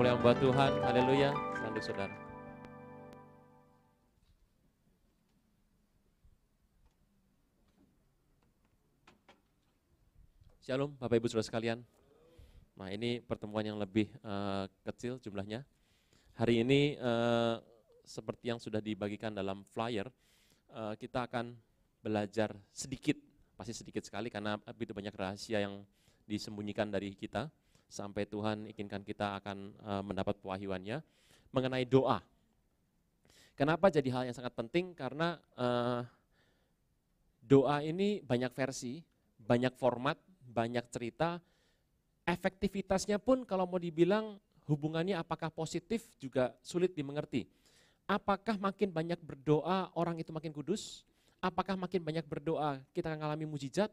kemuliaan buat Tuhan. Haleluya. Selalu saudara. Shalom Bapak Ibu Saudara sekalian. Nah ini pertemuan yang lebih uh, kecil jumlahnya. Hari ini uh, seperti yang sudah dibagikan dalam flyer, uh, kita akan belajar sedikit, pasti sedikit sekali karena begitu banyak rahasia yang disembunyikan dari kita sampai Tuhan inginkan kita akan eh, mendapat pewahyuannya mengenai doa. Kenapa jadi hal yang sangat penting? Karena uh, doa ini banyak versi, banyak format, banyak cerita. Efektivitasnya pun kalau mau dibilang hubungannya apakah positif juga sulit dimengerti. Apakah makin banyak berdoa orang itu makin kudus? Apakah makin banyak berdoa kita akan mengalami mujizat?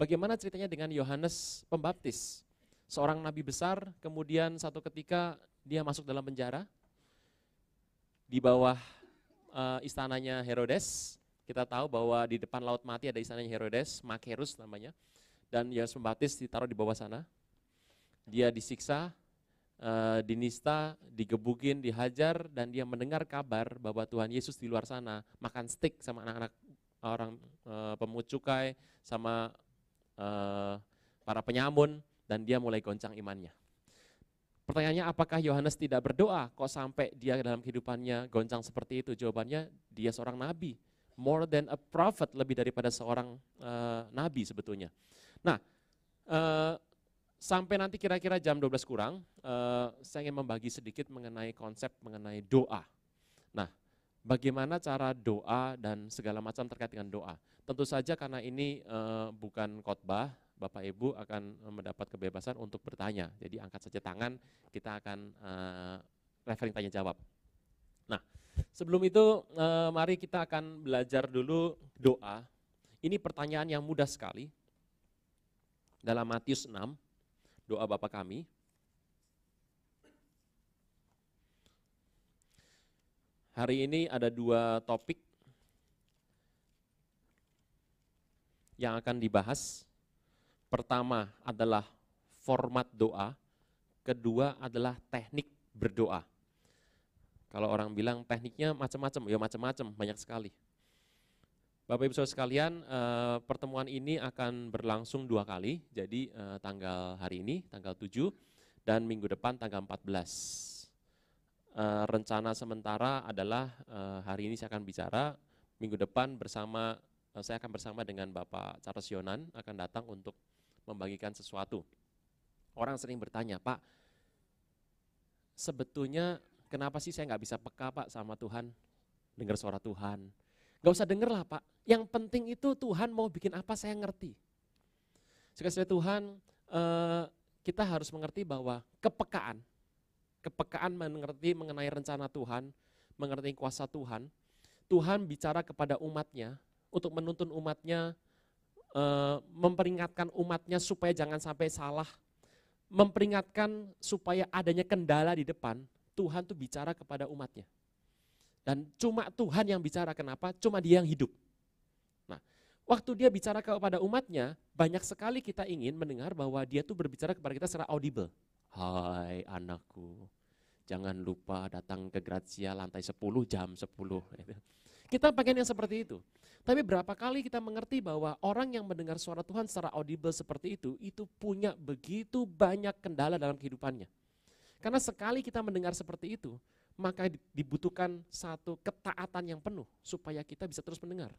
Bagaimana ceritanya dengan Yohanes Pembaptis? seorang nabi besar, kemudian satu ketika dia masuk dalam penjara di bawah uh, istananya Herodes. Kita tahu bahwa di depan Laut Mati ada istananya Herodes, Makerus namanya. Dan Yohanes Pembaptis ditaruh di bawah sana. Dia disiksa, uh, dinista, digebukin, dihajar, dan dia mendengar kabar bahwa Tuhan Yesus di luar sana makan steak sama anak-anak orang uh, eh, pemucukai, sama uh, para penyamun dan dia mulai goncang imannya. Pertanyaannya apakah Yohanes tidak berdoa kok sampai dia dalam kehidupannya goncang seperti itu? Jawabannya dia seorang nabi, more than a prophet, lebih daripada seorang uh, nabi sebetulnya. Nah, uh, sampai nanti kira-kira jam 12 kurang, uh, saya ingin membagi sedikit mengenai konsep mengenai doa. Nah, bagaimana cara doa dan segala macam terkait dengan doa. Tentu saja karena ini uh, bukan khotbah, Bapak Ibu akan eh, mendapat kebebasan untuk bertanya. Jadi angkat saja tangan, kita akan uh, referring tanya jawab. Nah, sebelum itu uh, mari kita akan belajar dulu doa. Ini pertanyaan yang mudah sekali. Dalam Matius 6, doa Bapak kami. Hari ini ada dua topik yang akan dibahas Pertama adalah format doa, kedua adalah teknik berdoa. Kalau orang bilang tekniknya macam-macam, ya macam-macam, banyak sekali. Bapak Ibu Saudara sekalian, e, pertemuan ini akan berlangsung dua kali, jadi e, tanggal hari ini, tanggal 7, dan minggu depan tanggal 14. E, eh, rencana sementara adalah e, hari ini saya akan bicara, minggu depan bersama saya akan bersama dengan Bapak Charles Yonan akan datang untuk membagikan sesuatu. Orang sering bertanya, Pak, sebetulnya kenapa sih saya nggak bisa peka Pak sama Tuhan? Dengar suara Tuhan. Gak usah denger lah Pak, yang penting itu Tuhan mau bikin apa saya ngerti. Sekali Tuhan, eh, kita harus mengerti bahwa kepekaan, kepekaan mengerti mengenai rencana Tuhan, mengerti kuasa Tuhan, Tuhan bicara kepada umatnya untuk menuntun umatnya Eh, memperingatkan umatnya supaya jangan sampai salah, memperingatkan supaya adanya kendala di depan, Tuhan tuh bicara kepada umatnya. Dan cuma Tuhan yang bicara, kenapa? Cuma dia yang hidup. Nah, waktu dia bicara kepada umatnya, banyak sekali kita ingin mendengar bahwa dia tuh berbicara kepada kita secara audible. Hai anakku, jangan lupa datang ke Grazia lantai 10 jam 10. Kita pengen yang seperti itu. Tapi berapa kali kita mengerti bahwa orang yang mendengar suara Tuhan secara audible seperti itu, itu punya begitu banyak kendala dalam kehidupannya. Karena sekali kita mendengar seperti itu, maka dibutuhkan satu ketaatan yang penuh supaya kita bisa terus mendengar.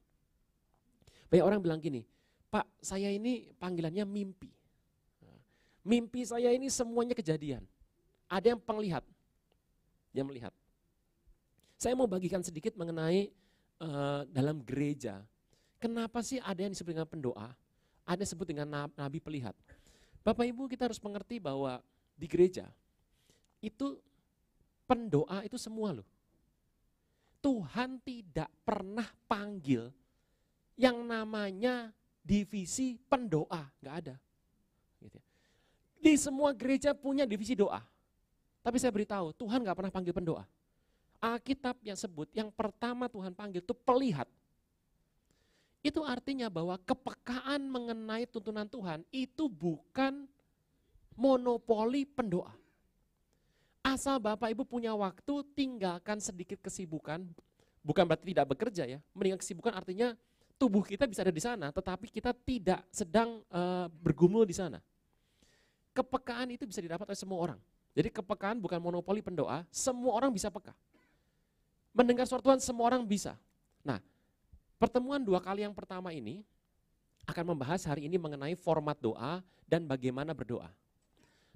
Banyak orang bilang gini, Pak saya ini panggilannya mimpi. Mimpi saya ini semuanya kejadian. Ada yang penglihat, dia melihat. Saya mau bagikan sedikit mengenai Eh, dalam gereja, kenapa sih ada yang disebut dengan pendoa, ada yang disebut dengan nabi pelihat. Bapak Ibu kita harus mengerti bahwa di gereja itu pendoa itu semua loh. Tuhan tidak pernah panggil yang namanya divisi pendoa, nggak ada. Gitu ya. Di semua gereja punya divisi doa. Tapi saya beritahu, Tuhan nggak pernah panggil pendoa. Alkitab yang sebut yang pertama Tuhan panggil itu pelihat. Itu artinya bahwa kepekaan mengenai tuntunan Tuhan itu bukan monopoli pendoa. Asal Bapak Ibu punya waktu, tinggalkan sedikit kesibukan. Bukan berarti tidak bekerja ya. Mendingan kesibukan artinya tubuh kita bisa ada di sana, tetapi kita tidak sedang uh, bergumul di sana. Kepekaan itu bisa didapat oleh semua orang. Jadi kepekaan bukan monopoli pendoa, semua orang bisa peka. Mendengar suara Tuhan semua orang bisa. Nah, pertemuan dua kali yang pertama ini akan membahas hari ini mengenai format doa dan bagaimana berdoa.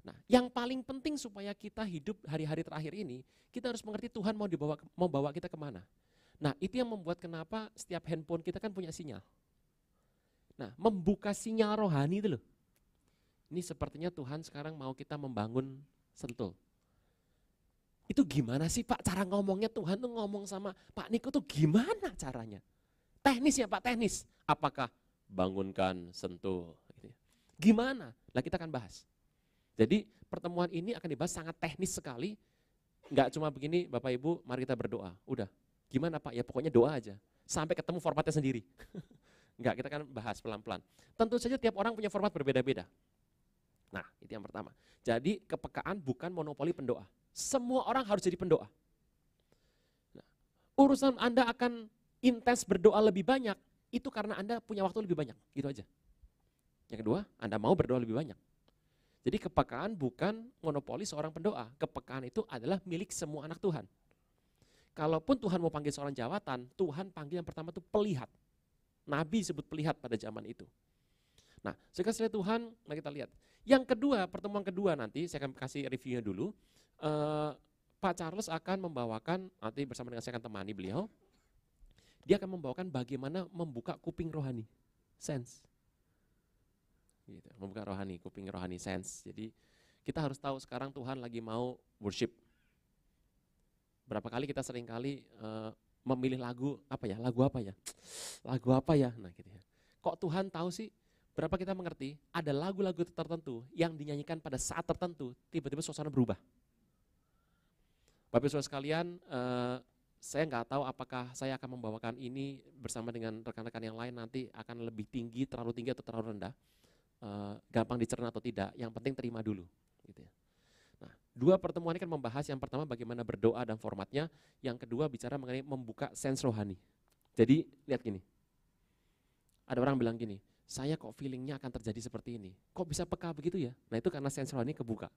Nah, yang paling penting supaya kita hidup hari-hari terakhir ini, kita harus mengerti Tuhan mau dibawa mau bawa kita kemana. Nah, itu yang membuat kenapa setiap handphone kita kan punya sinyal. Nah, membuka sinyal rohani itu loh. Ini sepertinya Tuhan sekarang mau kita membangun sentul. Itu gimana sih Pak cara ngomongnya Tuhan tuh ngomong sama Pak Niko tuh gimana caranya? Teknis ya Pak, teknis. Apakah bangunkan, sentuh. Gimana? Nah kita akan bahas. Jadi pertemuan ini akan dibahas sangat teknis sekali. Enggak cuma begini Bapak Ibu, mari kita berdoa. Udah, gimana Pak? Ya pokoknya doa aja. Sampai ketemu formatnya sendiri. Enggak, kita akan bahas pelan-pelan. Tentu saja tiap orang punya format berbeda-beda. Nah, itu yang pertama. Jadi kepekaan bukan monopoli pendoa. Semua orang harus jadi pendoa. Nah, urusan Anda akan intens berdoa lebih banyak, itu karena Anda punya waktu lebih banyak, gitu aja. Yang kedua, Anda mau berdoa lebih banyak. Jadi kepekaan bukan monopoli seorang pendoa. Kepekaan itu adalah milik semua anak Tuhan. Kalaupun Tuhan mau panggil seorang jawatan, Tuhan panggil yang pertama itu pelihat. Nabi sebut pelihat pada zaman itu. Nah, sekali Tuhan, mari kita lihat. Yang kedua, pertemuan kedua nanti, saya akan kasih reviewnya dulu. Uh, Pak Charles akan membawakan, nanti bersama dengan saya akan temani beliau, dia akan membawakan bagaimana membuka kuping rohani, sense. Gitu, membuka rohani, kuping rohani, sense. Jadi kita harus tahu sekarang Tuhan lagi mau worship. Berapa kali kita seringkali uh, eh, memilih lagu, apa ya, lagu apa ya, lagu apa ya, nah gitu ya. Kok Tuhan tahu sih Berapa kita mengerti, ada lagu-lagu tertentu yang dinyanyikan pada saat tertentu, tiba-tiba suasana berubah. Bapak Ibu sekalian, eh, saya nggak tahu apakah saya akan membawakan ini bersama dengan rekan-rekan yang lain nanti akan lebih tinggi, terlalu tinggi atau terlalu rendah, eh, gampang dicerna atau tidak. Yang penting terima dulu. Gitu ya. Nah, dua pertemuan ini kan membahas yang pertama bagaimana berdoa dan formatnya, yang kedua bicara mengenai membuka sens rohani. Jadi lihat gini, ada orang bilang gini, saya kok feelingnya akan terjadi seperti ini. Kok bisa peka begitu ya? Nah itu karena sens rohani kebuka.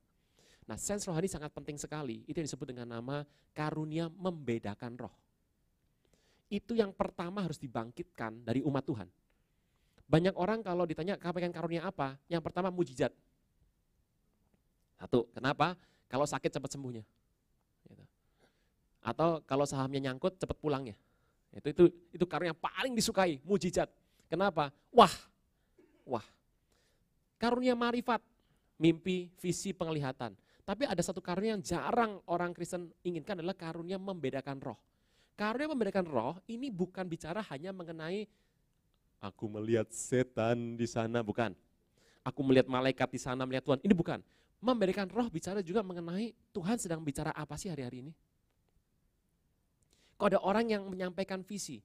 Nah sens rohani sangat penting sekali, itu yang disebut dengan nama karunia membedakan roh. Itu yang pertama harus dibangkitkan dari umat Tuhan. Banyak orang kalau ditanya pengen karunia apa, yang pertama mujizat. Satu, kenapa? Kalau sakit cepat sembuhnya. Gitu. Atau kalau sahamnya nyangkut cepat pulangnya. Itu itu itu karunia yang paling disukai, mujizat. Kenapa? Wah, dakwah. Karunia marifat, mimpi, visi, penglihatan. Tapi ada satu karunia yang jarang orang Kristen inginkan adalah karunia membedakan roh. Karunia membedakan roh ini bukan bicara hanya mengenai aku melihat setan di sana, bukan. Aku melihat malaikat di sana, melihat Tuhan, ini bukan. Membedakan roh bicara juga mengenai Tuhan sedang bicara apa sih hari-hari ini. Kok ada orang yang menyampaikan visi,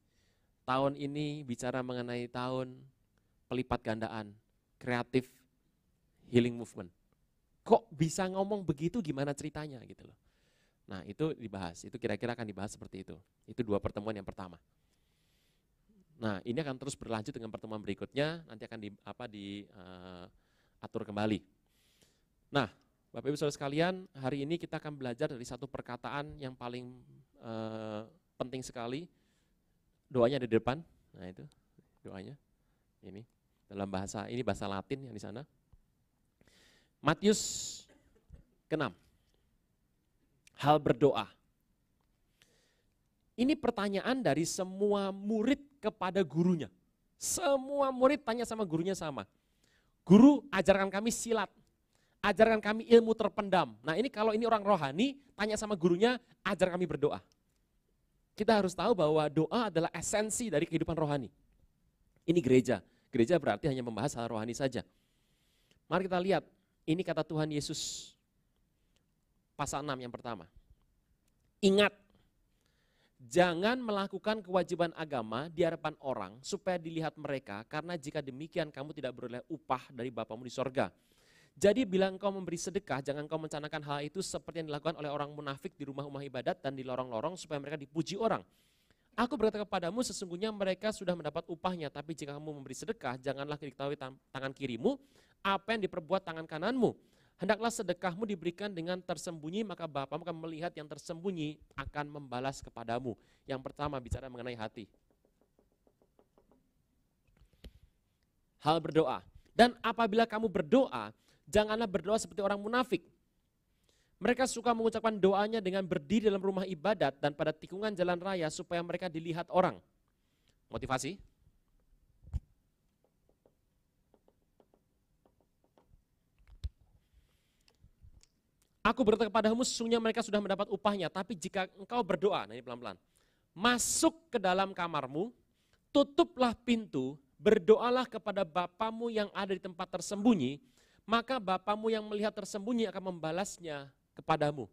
tahun ini bicara mengenai tahun pelipat gandaan, kreatif healing movement. Kok bisa ngomong begitu gimana ceritanya gitu loh. Nah itu dibahas, itu kira-kira akan dibahas seperti itu. Itu dua pertemuan yang pertama. Nah ini akan terus berlanjut dengan pertemuan berikutnya, nanti akan di, apa, di uh, atur kembali. Nah Bapak Ibu Saudara sekalian, hari ini kita akan belajar dari satu perkataan yang paling uh, penting sekali. Doanya ada di depan, nah itu doanya ini dalam bahasa ini bahasa Latin yang di sana. Matius keenam. Hal berdoa. Ini pertanyaan dari semua murid kepada gurunya. Semua murid tanya sama gurunya sama. Guru, ajarkan kami silat. Ajarkan kami ilmu terpendam. Nah ini kalau ini orang rohani, tanya sama gurunya, ajar kami berdoa. Kita harus tahu bahwa doa adalah esensi dari kehidupan rohani. Ini gereja. Gereja berarti hanya membahas hal rohani saja. Mari kita lihat, ini kata Tuhan Yesus. Pasal 6 yang pertama. Ingat, jangan melakukan kewajiban agama di hadapan orang supaya dilihat mereka, karena jika demikian kamu tidak beroleh upah dari Bapamu di sorga. Jadi bila engkau memberi sedekah, jangan engkau mencanakan hal itu seperti yang dilakukan oleh orang munafik di rumah-rumah ibadat dan di lorong-lorong supaya mereka dipuji orang. Aku berkata kepadamu sesungguhnya mereka sudah mendapat upahnya, tapi jika kamu memberi sedekah, janganlah diketahui tangan kirimu apa yang diperbuat tangan kananmu. Hendaklah sedekahmu diberikan dengan tersembunyi, maka Bapamu akan melihat yang tersembunyi akan membalas kepadamu. Yang pertama bicara mengenai hati. Hal berdoa. Dan apabila kamu berdoa, janganlah berdoa seperti orang munafik. Mereka suka mengucapkan doanya dengan berdiri dalam rumah ibadat dan pada tikungan jalan raya supaya mereka dilihat orang. Motivasi? Aku berkata kepadamu sesungguhnya mereka sudah mendapat upahnya, tapi jika engkau berdoa, nah ini pelan-pelan, masuk ke dalam kamarmu, tutuplah pintu, berdoalah kepada Bapamu yang ada di tempat tersembunyi, maka Bapamu yang melihat tersembunyi akan membalasnya kepadamu.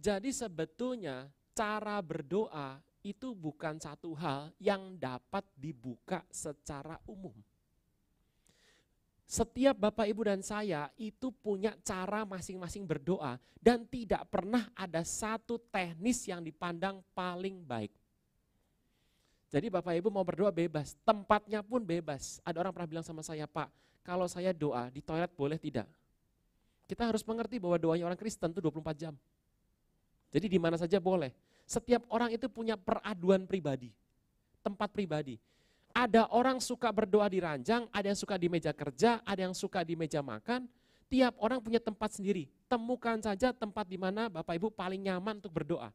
Jadi sebetulnya cara berdoa itu bukan satu hal yang dapat dibuka secara umum. Setiap Bapak Ibu dan saya itu punya cara masing-masing berdoa dan tidak pernah ada satu teknis yang dipandang paling baik. Jadi Bapak Ibu mau berdoa bebas, tempatnya pun bebas. Ada orang pernah bilang sama saya, Pak, kalau saya doa di toilet boleh tidak? Kita harus mengerti bahwa doanya orang Kristen itu 24 jam. Jadi di mana saja boleh. Setiap orang itu punya peraduan pribadi, tempat pribadi. Ada orang suka berdoa di ranjang, ada yang suka di meja kerja, ada yang suka di meja makan. Tiap orang punya tempat sendiri. Temukan saja tempat di mana Bapak Ibu paling nyaman untuk berdoa.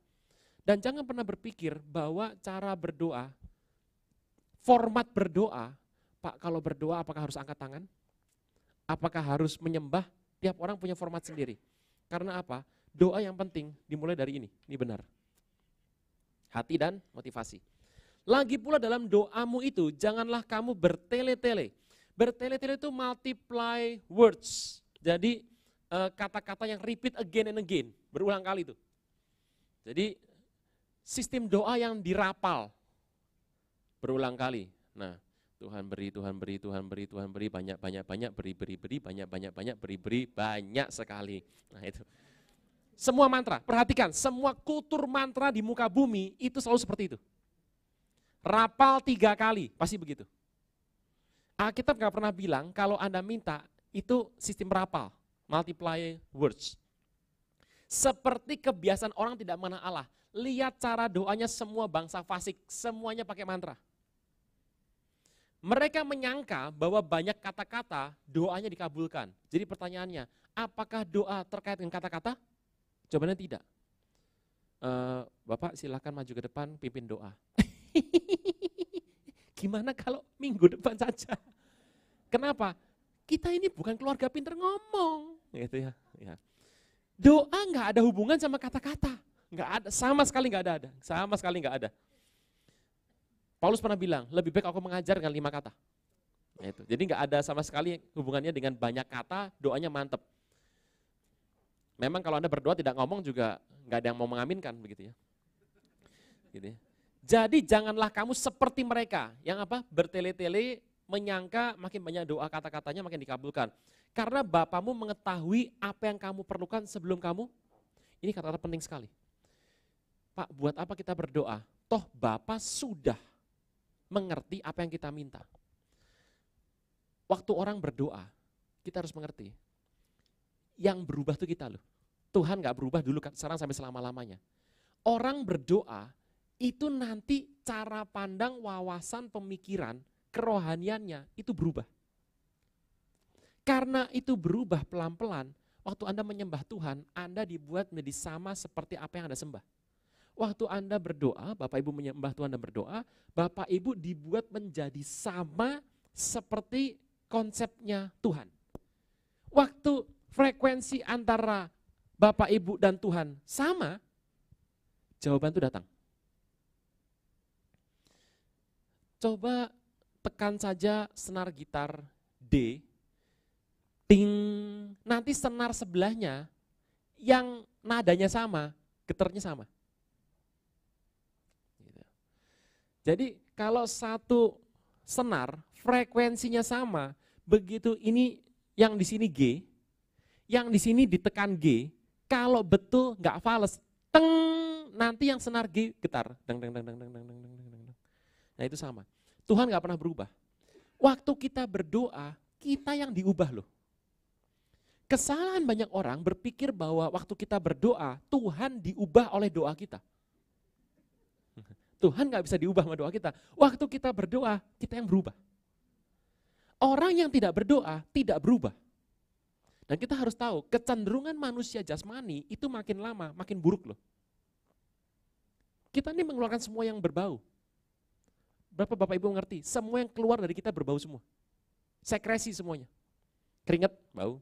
Dan jangan pernah berpikir bahwa cara berdoa, format berdoa, Pak kalau berdoa apakah harus angkat tangan? Apakah harus menyembah? Tiap orang punya format sendiri. Karena apa? Doa yang penting dimulai dari ini. Ini benar. Hati dan motivasi. Lagi pula dalam doamu itu, janganlah kamu bertele-tele. Bertele-tele itu multiply words. Jadi eh, kata-kata yang repeat again and again. Berulang kali itu. Jadi sistem doa yang dirapal. Berulang kali. Nah, Tuhan beri, Tuhan beri, Tuhan beri, Tuhan beri, banyak, banyak, banyak, beri, beri, beri, banyak, banyak, banyak, beri, beri, banyak sekali. Nah itu. Semua mantra, perhatikan, semua kultur mantra di muka bumi itu selalu seperti itu. Rapal tiga kali, pasti begitu. Alkitab nggak pernah bilang kalau Anda minta itu sistem rapal, multiply words. Seperti kebiasaan orang tidak mengenal Allah. Lihat cara doanya semua bangsa fasik, semuanya pakai mantra mereka menyangka bahwa banyak kata-kata doanya dikabulkan. Jadi pertanyaannya, apakah doa terkait dengan kata-kata? Jawabannya tidak. Uh, Bapak silahkan maju ke depan, pimpin doa. Gimana kalau minggu depan saja? Kenapa? Kita ini bukan keluarga pinter ngomong, gitu ya. ya. Doa nggak ada hubungan sama kata-kata, nggak ada sama sekali nggak ada, ada sama sekali nggak ada. Paulus pernah bilang, lebih baik aku mengajar dengan lima kata. Nah, itu. Jadi nggak ada sama sekali hubungannya dengan banyak kata, doanya mantep. Memang kalau Anda berdoa tidak ngomong juga nggak ada yang mau mengaminkan begitu ya. Gitu ya. Jadi janganlah kamu seperti mereka yang apa bertele-tele menyangka makin banyak doa kata-katanya makin dikabulkan. Karena Bapamu mengetahui apa yang kamu perlukan sebelum kamu. Ini kata-kata penting sekali. Pak, buat apa kita berdoa? Toh Bapak sudah mengerti apa yang kita minta. Waktu orang berdoa, kita harus mengerti. Yang berubah itu kita loh. Tuhan nggak berubah dulu kan, sekarang sampai selama-lamanya. Orang berdoa itu nanti cara pandang, wawasan, pemikiran, kerohaniannya itu berubah. Karena itu berubah pelan-pelan, waktu Anda menyembah Tuhan, Anda dibuat menjadi sama seperti apa yang Anda sembah waktu Anda berdoa, Bapak Ibu menyembah Tuhan dan berdoa, Bapak Ibu dibuat menjadi sama seperti konsepnya Tuhan. Waktu frekuensi antara Bapak Ibu dan Tuhan sama, jawaban itu datang. Coba tekan saja senar gitar D, ting, nanti senar sebelahnya yang nadanya sama, geternya sama Jadi kalau satu senar frekuensinya sama, begitu ini yang di sini G, yang di sini ditekan G, kalau betul nggak fals, teng nanti yang senar G getar, deng deng deng deng deng deng deng deng. Nah itu sama. Tuhan nggak pernah berubah. Waktu kita berdoa, kita yang diubah loh. Kesalahan banyak orang berpikir bahwa waktu kita berdoa, Tuhan diubah oleh doa kita. Tuhan nggak bisa diubah sama doa kita. Waktu kita berdoa, kita yang berubah. Orang yang tidak berdoa tidak berubah. Dan kita harus tahu, kecenderungan manusia jasmani itu makin lama makin buruk loh. Kita ini mengeluarkan semua yang berbau. Berapa Bapak Ibu ngerti? Semua yang keluar dari kita berbau semua. Sekresi semuanya. Keringat, bau.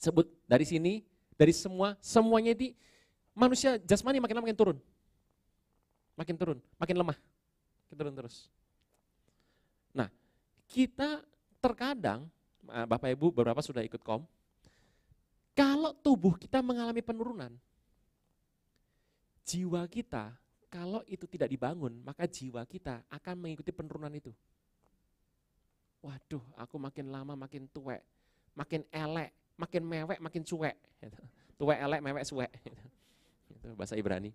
Sebut dari sini, dari semua, semuanya di manusia jasmani makin lama makin turun makin turun, makin lemah. Makin turun terus. Nah, kita terkadang, eh, Bapak Ibu beberapa sudah ikut kom, kalau tubuh kita mengalami penurunan, jiwa kita kalau itu tidak dibangun, maka jiwa kita akan mengikuti penurunan itu. Waduh, aku makin lama makin tuwek, makin elek, makin mewek, makin cuek. Gitu. Tuwek, elek, mewek, suwek. Gitu. bahasa Ibrani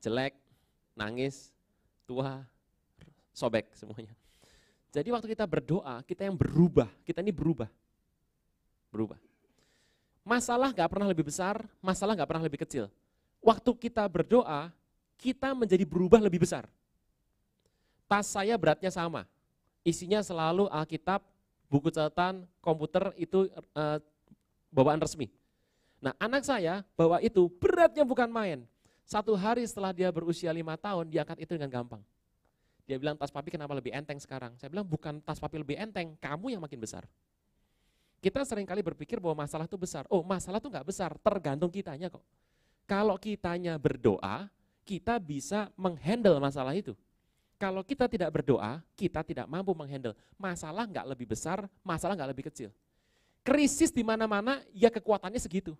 jelek, nangis, tua, sobek semuanya. Jadi waktu kita berdoa, kita yang berubah, kita ini berubah. Berubah. Masalah gak pernah lebih besar, masalah gak pernah lebih kecil. Waktu kita berdoa, kita menjadi berubah lebih besar. Tas saya beratnya sama, isinya selalu Alkitab, buku catatan, komputer itu e, bawaan resmi. Nah anak saya bawa itu beratnya bukan main, satu hari setelah dia berusia lima tahun, dia angkat itu dengan gampang. Dia bilang, tas papi kenapa lebih enteng sekarang? Saya bilang, bukan tas papi lebih enteng, kamu yang makin besar. Kita seringkali berpikir bahwa masalah itu besar. Oh, masalah itu nggak besar, tergantung kitanya kok. Kalau kitanya berdoa, kita bisa menghandle masalah itu. Kalau kita tidak berdoa, kita tidak mampu menghandle. Masalah nggak lebih besar, masalah nggak lebih kecil. Krisis di mana-mana, ya kekuatannya segitu.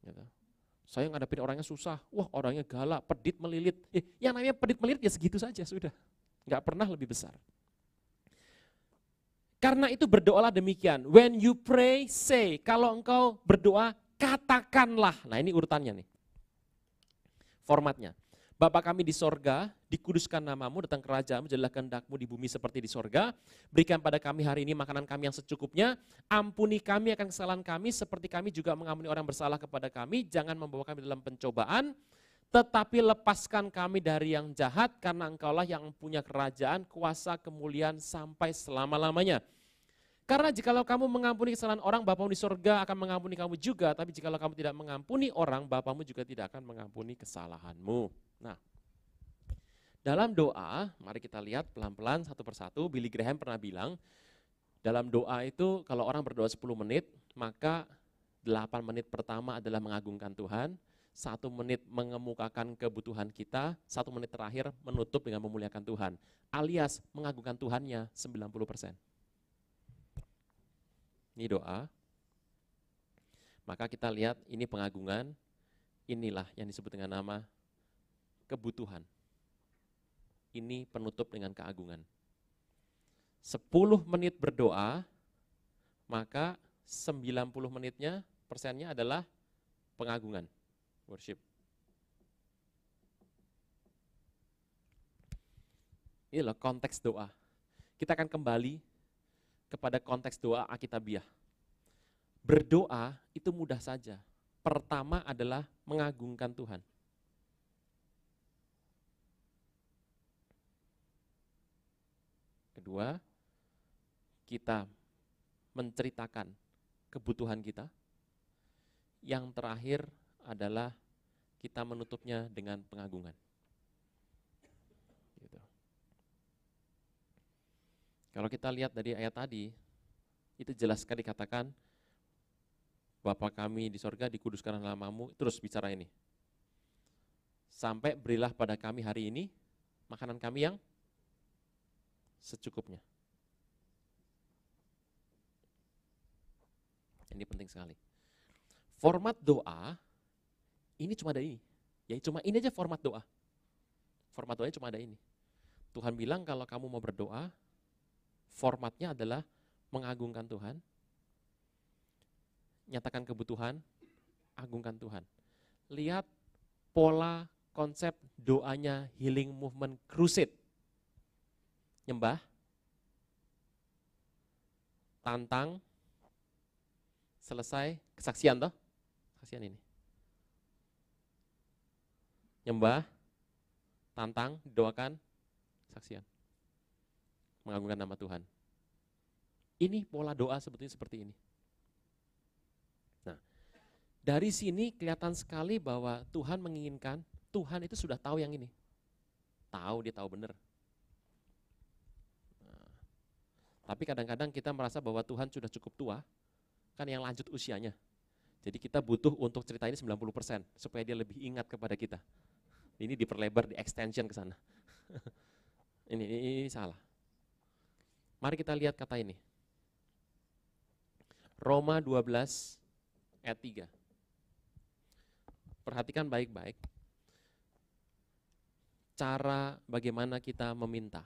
Gitu. Saya ngadepin orangnya susah, wah orangnya galak, pedit melilit. Eh, yang namanya pedit melilit ya segitu saja sudah, nggak pernah lebih besar. Karena itu berdoalah demikian. When you pray, say. Kalau engkau berdoa, katakanlah. Nah ini urutannya nih. Formatnya. Bapa kami di sorga, dikuduskan namamu, datang kerajaanmu, jadilah kehendakmu di bumi seperti di sorga. Berikan pada kami hari ini makanan kami yang secukupnya. Ampuni kami akan kesalahan kami, seperti kami juga mengampuni orang bersalah kepada kami. Jangan membawa kami dalam pencobaan, tetapi lepaskan kami dari yang jahat, karena engkaulah yang punya kerajaan, kuasa, kemuliaan sampai selama-lamanya. Karena jikalau kamu mengampuni kesalahan orang, Bapamu di sorga akan mengampuni kamu juga. Tapi jikalau kamu tidak mengampuni orang, Bapamu juga tidak akan mengampuni kesalahanmu. Nah, dalam doa, mari kita lihat pelan-pelan satu persatu, Billy Graham pernah bilang, dalam doa itu kalau orang berdoa 10 menit, maka 8 menit pertama adalah mengagungkan Tuhan, satu menit mengemukakan kebutuhan kita, satu menit terakhir menutup dengan memuliakan Tuhan. Alias mengagungkan Tuhannya 90%. Ini doa. Maka kita lihat ini pengagungan, inilah yang disebut dengan nama kebutuhan. Ini penutup dengan keagungan. 10 menit berdoa, maka 90 menitnya persennya adalah pengagungan, worship. Inilah konteks doa. Kita akan kembali kepada konteks doa Akitabiah. Berdoa itu mudah saja. Pertama adalah mengagungkan Tuhan. kedua, kita menceritakan kebutuhan kita. Yang terakhir adalah kita menutupnya dengan pengagungan. Gitu. Kalau kita lihat dari ayat tadi, itu jelas sekali katakan Bapa kami di sorga dikuduskan namamu, terus bicara ini. Sampai berilah pada kami hari ini makanan kami yang secukupnya. Ini penting sekali. Format doa ini cuma ada ini. Ya cuma ini aja format doa. Format doanya cuma ada ini. Tuhan bilang kalau kamu mau berdoa, formatnya adalah mengagungkan Tuhan, nyatakan kebutuhan, agungkan Tuhan. Lihat pola konsep doanya Healing Movement Crusade nyembah, tantang, selesai, kesaksian toh, kesaksian ini. Nyembah, tantang, doakan, kesaksian. Mengagungkan nama Tuhan. Ini pola doa sebetulnya seperti ini. Nah, dari sini kelihatan sekali bahwa Tuhan menginginkan, Tuhan itu sudah tahu yang ini. Tahu, dia tahu benar Tapi kadang-kadang kita merasa bahwa Tuhan sudah cukup tua, kan yang lanjut usianya. Jadi kita butuh untuk cerita ini 90% supaya dia lebih ingat kepada kita. Ini diperlebar, di extension ke sana. ini, ini, ini salah. Mari kita lihat kata ini. Roma 12 ayat 3. Perhatikan baik-baik cara bagaimana kita meminta.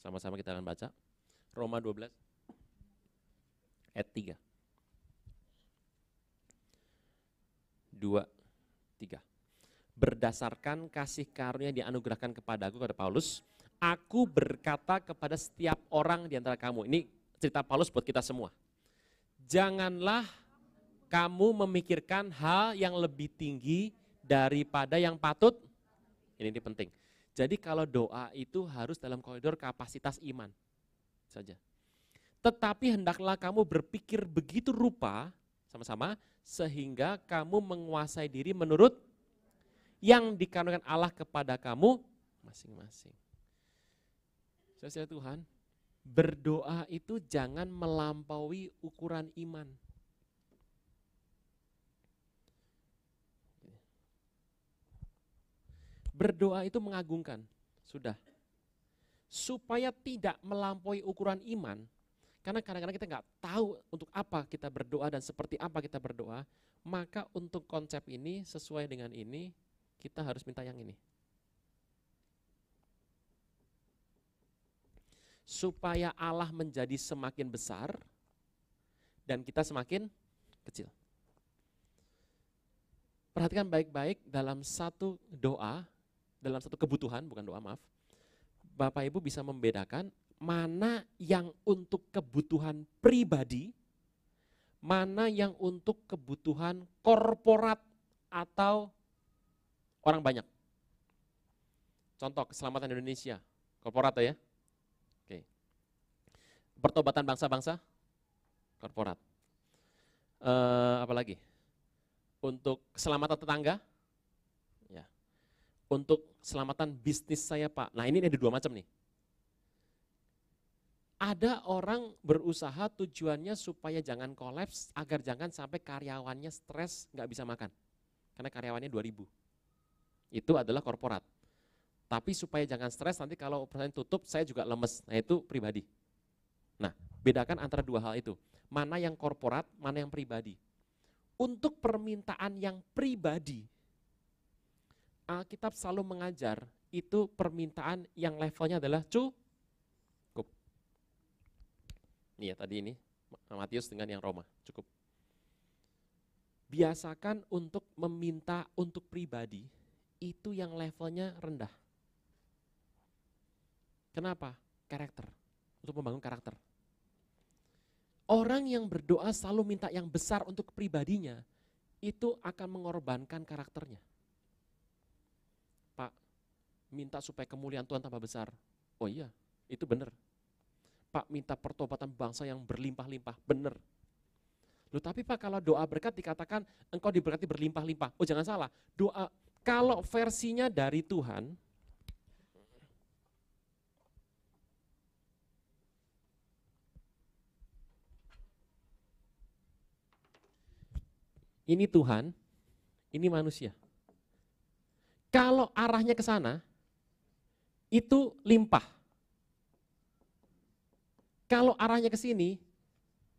Sama-sama kita akan baca. Roma 12 ayat 3. 2 3. Berdasarkan kasih karunia yang dianugerahkan kepadaku kepada Paulus, aku berkata kepada setiap orang di antara kamu. Ini cerita Paulus buat kita semua. Janganlah kamu memikirkan hal yang lebih tinggi daripada yang patut. Ini, ini penting. Jadi kalau doa itu harus dalam koridor kapasitas iman saja. Tetapi hendaklah kamu berpikir begitu rupa sama-sama sehingga kamu menguasai diri menurut yang dikarenakan Allah kepada kamu masing-masing. Saya Tuhan, berdoa itu jangan melampaui ukuran iman. Berdoa itu mengagungkan, sudah. Supaya tidak melampaui ukuran iman, karena kadang-kadang kita nggak tahu untuk apa kita berdoa dan seperti apa kita berdoa, maka untuk konsep ini sesuai dengan ini, kita harus minta yang ini. Supaya Allah menjadi semakin besar dan kita semakin kecil. Perhatikan baik-baik dalam satu doa dalam satu kebutuhan, bukan doa maaf, Bapak Ibu bisa membedakan mana yang untuk kebutuhan pribadi, mana yang untuk kebutuhan korporat atau orang banyak. Contoh keselamatan Indonesia, korporat ya. Oke. Pertobatan bangsa-bangsa, korporat. E, apalagi? Untuk keselamatan tetangga, untuk keselamatan bisnis saya Pak. Nah ini ada dua macam nih. Ada orang berusaha tujuannya supaya jangan kolaps, agar jangan sampai karyawannya stres nggak bisa makan. Karena karyawannya 2000. Itu adalah korporat. Tapi supaya jangan stres nanti kalau perusahaan tutup saya juga lemes. Nah itu pribadi. Nah bedakan antara dua hal itu. Mana yang korporat, mana yang pribadi. Untuk permintaan yang pribadi, Alkitab selalu mengajar itu permintaan yang levelnya adalah cukup. Nih ya, tadi ini Matius dengan yang Roma, cukup. Biasakan untuk meminta untuk pribadi itu yang levelnya rendah. Kenapa? Karakter. Untuk membangun karakter. Orang yang berdoa selalu minta yang besar untuk pribadinya, itu akan mengorbankan karakternya minta supaya kemuliaan Tuhan tambah besar. Oh iya, itu benar. Pak minta pertobatan bangsa yang berlimpah-limpah, benar. Loh tapi Pak kalau doa berkat dikatakan engkau diberkati berlimpah-limpah. Oh jangan salah, doa kalau versinya dari Tuhan, ini Tuhan, ini manusia. Kalau arahnya ke sana, itu limpah. Kalau arahnya ke sini,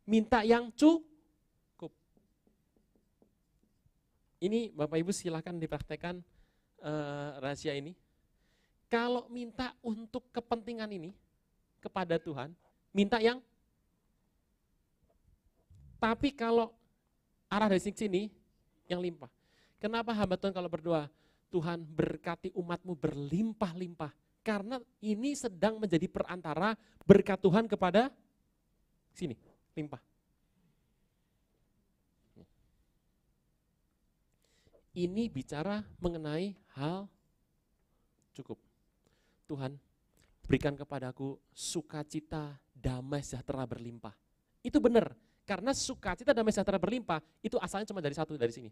minta yang cukup. Ini Bapak Ibu silahkan dipraktekan uh, rahasia ini. Kalau minta untuk kepentingan ini kepada Tuhan, minta yang tapi kalau arah dari sini yang limpah. Kenapa hamba Tuhan kalau berdoa, Tuhan berkati umatmu berlimpah-limpah karena ini sedang menjadi perantara berkat Tuhan kepada sini, limpah. Ini bicara mengenai hal cukup. Tuhan, berikan kepadaku sukacita, damai sejahtera berlimpah. Itu benar, karena sukacita, damai sejahtera berlimpah itu asalnya cuma dari satu dari sini,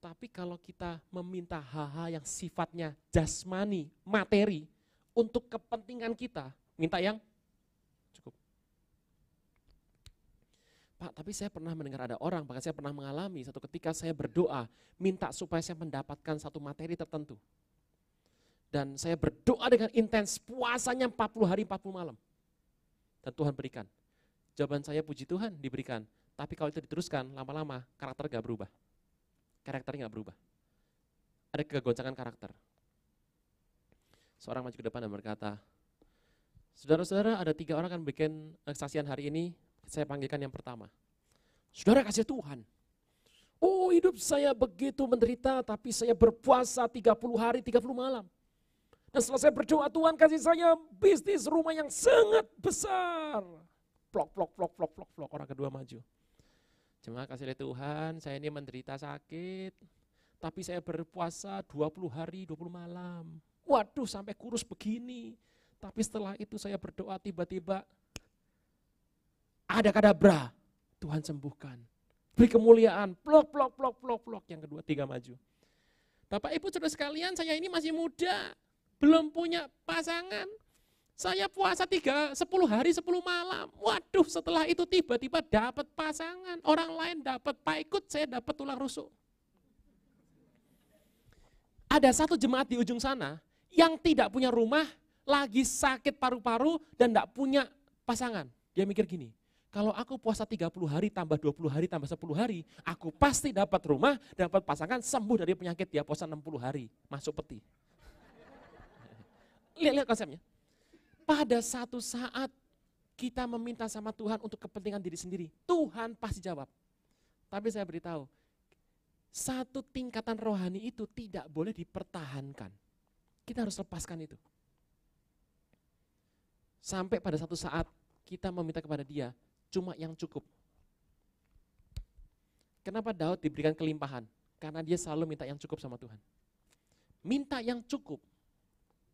tapi kalau kita meminta hal-hal yang sifatnya jasmani, materi, untuk kepentingan kita, minta yang cukup. Pak, tapi saya pernah mendengar ada orang, bahkan saya pernah mengalami satu ketika saya berdoa, minta supaya saya mendapatkan satu materi tertentu. Dan saya berdoa dengan intens, puasanya 40 hari 40 malam. Dan Tuhan berikan. Jawaban saya puji Tuhan diberikan. Tapi kalau itu diteruskan, lama-lama karakter gak berubah karakternya nggak berubah. Ada kegoncangan karakter. Seorang maju ke depan dan berkata, Saudara-saudara, ada tiga orang akan bikin eh, kesaksian hari ini, saya panggilkan yang pertama. Saudara kasih Tuhan. Oh hidup saya begitu menderita, tapi saya berpuasa 30 hari, 30 malam. Dan setelah saya berdoa, Tuhan kasih saya bisnis rumah yang sangat besar. Plok, plok, plok, plok, plok, plok, orang kedua maju cuma kasih lihat Tuhan, saya ini menderita sakit, tapi saya berpuasa 20 hari, 20 malam. Waduh sampai kurus begini. Tapi setelah itu saya berdoa tiba-tiba ada kadabra, Tuhan sembuhkan. Beri kemuliaan, plok, plok, plok, plok, plok. Yang kedua, tiga maju. Bapak Ibu saudara sekalian, saya ini masih muda, belum punya pasangan, saya puasa tiga, sepuluh hari, sepuluh malam. Waduh, setelah itu tiba-tiba dapat pasangan. Orang lain dapat paikut, saya dapat tulang rusuk. Ada satu jemaat di ujung sana yang tidak punya rumah, lagi sakit paru-paru, dan tidak punya pasangan. Dia mikir gini, kalau aku puasa 30 hari tambah 20 hari tambah 10 hari, aku pasti dapat rumah, dapat pasangan, sembuh dari penyakit dia puasa 60 hari, masuk peti. Lihat-lihat konsepnya. Pada satu saat kita meminta sama Tuhan untuk kepentingan diri sendiri, Tuhan pasti jawab. Tapi saya beritahu, satu tingkatan rohani itu tidak boleh dipertahankan. Kita harus lepaskan itu. Sampai pada satu saat kita meminta kepada dia cuma yang cukup. Kenapa Daud diberikan kelimpahan? Karena dia selalu minta yang cukup sama Tuhan. Minta yang cukup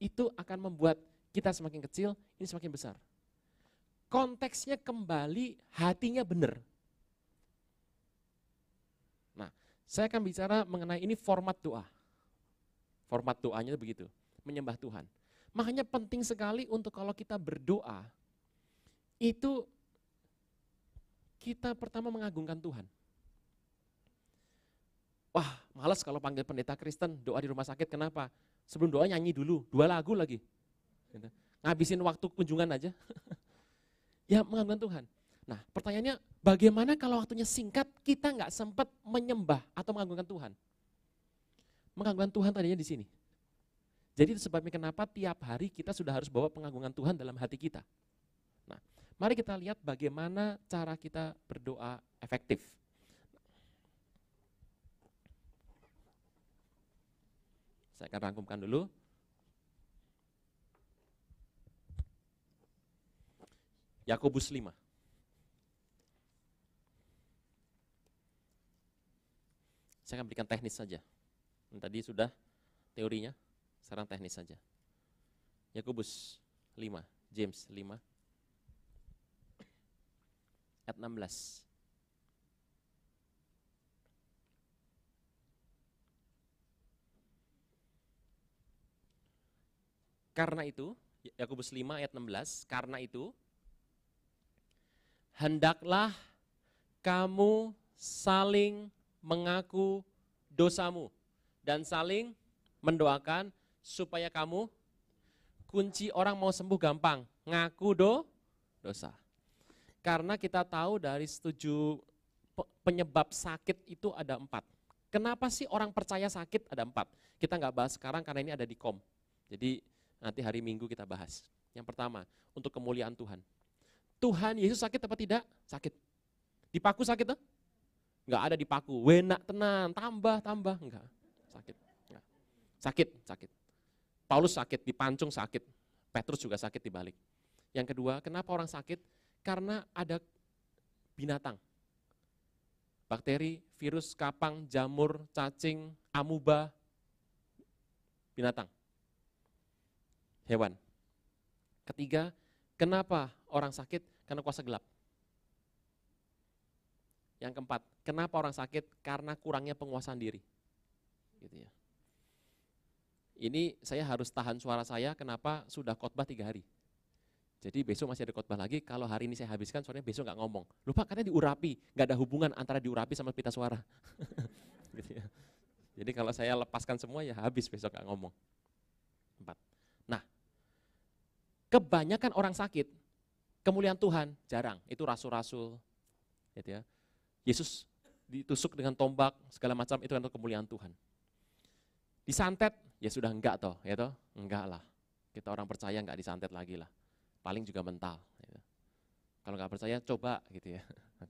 itu akan membuat kita semakin kecil, ini semakin besar. Konteksnya kembali hatinya benar. Nah, saya akan bicara mengenai ini format doa. Format doanya begitu, menyembah Tuhan. Makanya penting sekali untuk kalau kita berdoa, itu kita pertama mengagungkan Tuhan. Wah, males kalau panggil pendeta Kristen doa di rumah sakit, kenapa? Sebelum doa nyanyi dulu, dua lagu lagi. Gitu. Ngabisin waktu kunjungan aja. ya mengagungkan Tuhan. Nah pertanyaannya bagaimana kalau waktunya singkat kita nggak sempat menyembah atau mengagungkan Tuhan? Mengagungkan Tuhan tadinya di sini. Jadi sebabnya kenapa tiap hari kita sudah harus bawa pengagungan Tuhan dalam hati kita. Nah, mari kita lihat bagaimana cara kita berdoa efektif. Saya akan rangkumkan dulu. Yakobus 5. Saya akan berikan teknis saja. Yang tadi sudah teorinya, sekarang teknis saja. Yakobus 5, James 5 ayat 16. Karena itu, Yakobus 5 ayat 16, karena itu hendaklah kamu saling mengaku dosamu dan saling mendoakan supaya kamu kunci orang mau sembuh gampang, ngaku do dosa. Karena kita tahu dari setuju penyebab sakit itu ada empat. Kenapa sih orang percaya sakit ada empat? Kita nggak bahas sekarang karena ini ada di kom. Jadi nanti hari Minggu kita bahas. Yang pertama, untuk kemuliaan Tuhan. Tuhan Yesus sakit apa tidak? Sakit. Dipaku sakit tuh? Eh? Enggak ada dipaku. Wenak tenang, tambah, tambah. Enggak. Sakit. Enggak. Sakit, sakit. Paulus sakit, dipancung sakit. Petrus juga sakit dibalik. Yang kedua, kenapa orang sakit? Karena ada binatang. Bakteri, virus, kapang, jamur, cacing, amuba, binatang. Hewan. Ketiga, Kenapa orang sakit? Karena kuasa gelap. Yang keempat, kenapa orang sakit? Karena kurangnya penguasaan diri. Gitu ya. Ini saya harus tahan suara saya, kenapa sudah khotbah tiga hari. Jadi besok masih ada khotbah lagi, kalau hari ini saya habiskan, soalnya besok nggak ngomong. Lupa katanya diurapi, nggak ada hubungan antara diurapi sama pita suara. gitu ya. Jadi kalau saya lepaskan semua ya habis besok nggak ngomong. Empat. Kebanyakan orang sakit, kemuliaan Tuhan jarang. Itu rasul-rasul. Gitu ya. Yesus ditusuk dengan tombak, segala macam itu untuk kemuliaan Tuhan. Disantet, ya sudah enggak toh, ya toh? Enggak lah. Kita orang percaya enggak disantet lagi lah. Paling juga mental. Gitu. Kalau nggak percaya, coba gitu ya.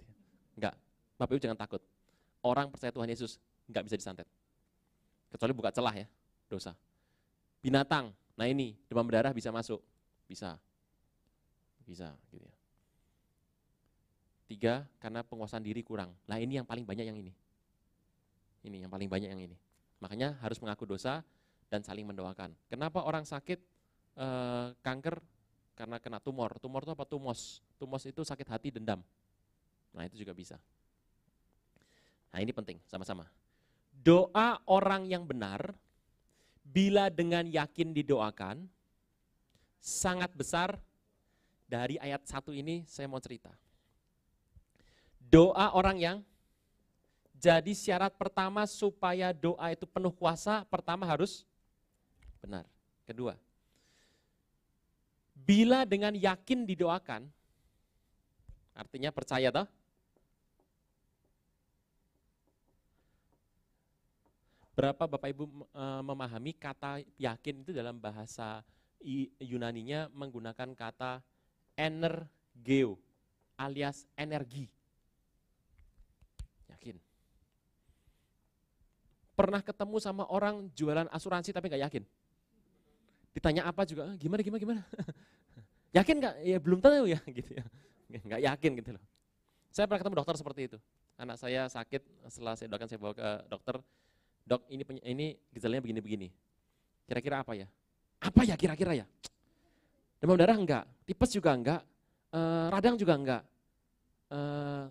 Enggak, Bapak Ibu jangan takut. Orang percaya Tuhan Yesus enggak bisa disantet. Kecuali buka celah ya, dosa. Binatang, nah ini demam berdarah bisa masuk. Bisa. Bisa gitu ya. Tiga, karena penguasaan diri kurang. Lah ini yang paling banyak yang ini. Ini yang paling banyak yang ini. Makanya harus mengaku dosa dan saling mendoakan. Kenapa orang sakit e, kanker karena kena tumor. Tumor itu apa? Tumos. Tumos itu sakit hati dendam. Nah itu juga bisa. Nah ini penting, sama-sama. Doa orang yang benar, bila dengan yakin didoakan, sangat besar dari ayat satu ini saya mau cerita. Doa orang yang jadi syarat pertama supaya doa itu penuh kuasa, pertama harus benar. Kedua, bila dengan yakin didoakan, artinya percaya toh, berapa Bapak Ibu eh, memahami kata yakin itu dalam bahasa Yunaninya menggunakan kata energeo alias energi. Yakin? Pernah ketemu sama orang jualan asuransi tapi nggak yakin? Ditanya apa juga, eh, gimana, gimana, gimana? yakin nggak? Ya belum tahu ya, gitu ya. Nggak yakin gitu loh. Saya pernah ketemu dokter seperti itu. Anak saya sakit, setelah saya doakan saya bawa ke dokter, dok ini ini gejalanya begini-begini. Kira-kira apa ya? Apa ya kira-kira ya? Demam darah enggak, tipes juga enggak, eh, radang juga enggak. Eh,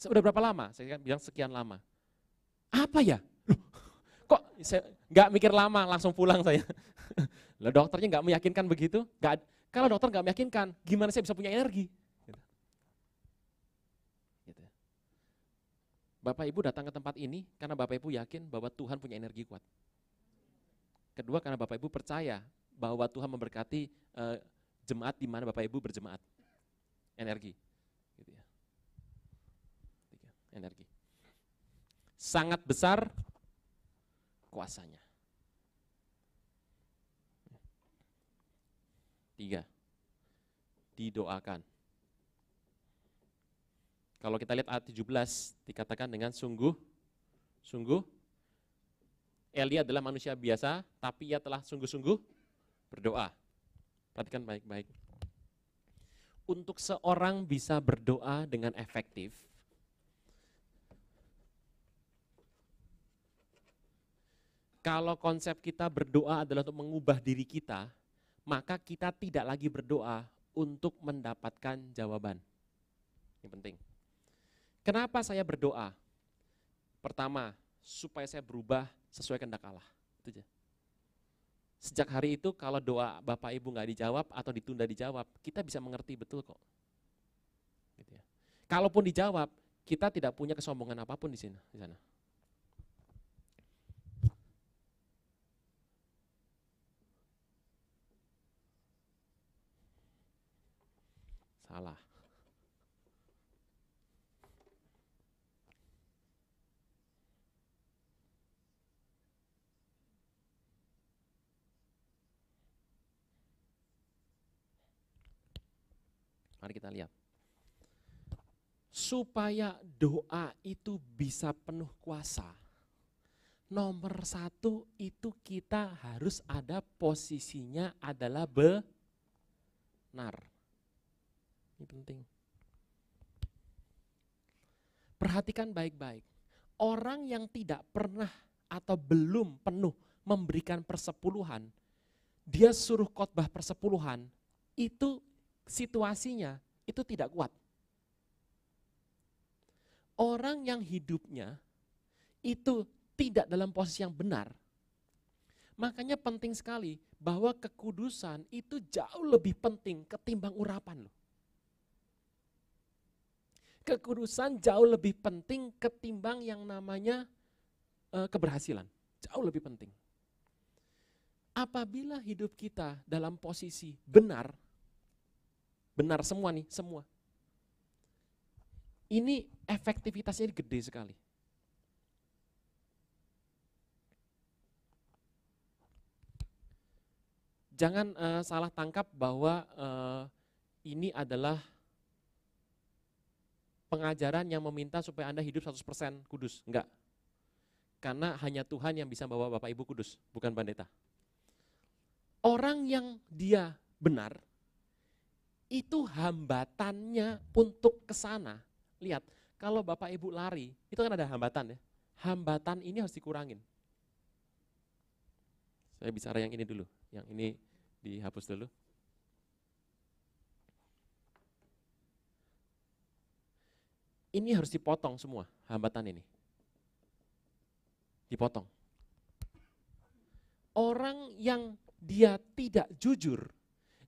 sudah berapa lama? Saya kan bilang sekian lama. Apa ya? kok saya enggak mikir lama, langsung pulang saya. Lah dokternya enggak meyakinkan begitu? Enggak, kalau dokter enggak meyakinkan, gimana saya bisa punya energi? Gitu. Gitu. Bapak Ibu datang ke tempat ini karena Bapak Ibu yakin bahwa Tuhan punya energi kuat. Kedua karena Bapak Ibu percaya bahwa Tuhan memberkati eh, jemaat di mana Bapak Ibu berjemaat. Energi. Gitu ya. Energi. Sangat besar kuasanya. Tiga, didoakan. Kalau kita lihat ayat 17 dikatakan dengan sungguh, sungguh Elia adalah manusia biasa, tapi ia telah sungguh-sungguh berdoa. Perhatikan baik-baik. Untuk seorang bisa berdoa dengan efektif, kalau konsep kita berdoa adalah untuk mengubah diri kita, maka kita tidak lagi berdoa untuk mendapatkan jawaban. Ini penting. Kenapa saya berdoa? Pertama, supaya saya berubah sesuai kehendak Allah. Itu aja. Sejak hari itu kalau doa Bapak Ibu nggak dijawab atau ditunda dijawab, kita bisa mengerti betul kok. Gitu ya. Kalaupun dijawab, kita tidak punya kesombongan apapun di sini, di sana. Salah. Mari kita lihat. Supaya doa itu bisa penuh kuasa, nomor satu itu kita harus ada posisinya adalah benar. Ini penting. Perhatikan baik-baik. Orang yang tidak pernah atau belum penuh memberikan persepuluhan, dia suruh khotbah persepuluhan, itu situasinya itu tidak kuat. Orang yang hidupnya itu tidak dalam posisi yang benar. Makanya penting sekali bahwa kekudusan itu jauh lebih penting ketimbang urapan loh. Kekudusan jauh lebih penting ketimbang yang namanya e, keberhasilan. Jauh lebih penting. Apabila hidup kita dalam posisi benar, Benar semua nih, semua. Ini efektivitasnya gede sekali. Jangan uh, salah tangkap bahwa uh, ini adalah pengajaran yang meminta supaya Anda hidup 100% kudus. Enggak. Karena hanya Tuhan yang bisa bawa Bapak Ibu kudus, bukan pendeta. Orang yang dia benar, itu hambatannya untuk ke sana. Lihat, kalau Bapak Ibu lari, itu kan ada hambatan ya. Hambatan ini harus dikurangin. Saya bicara yang ini dulu, yang ini dihapus dulu. Ini harus dipotong semua hambatan ini. Dipotong. Orang yang dia tidak jujur,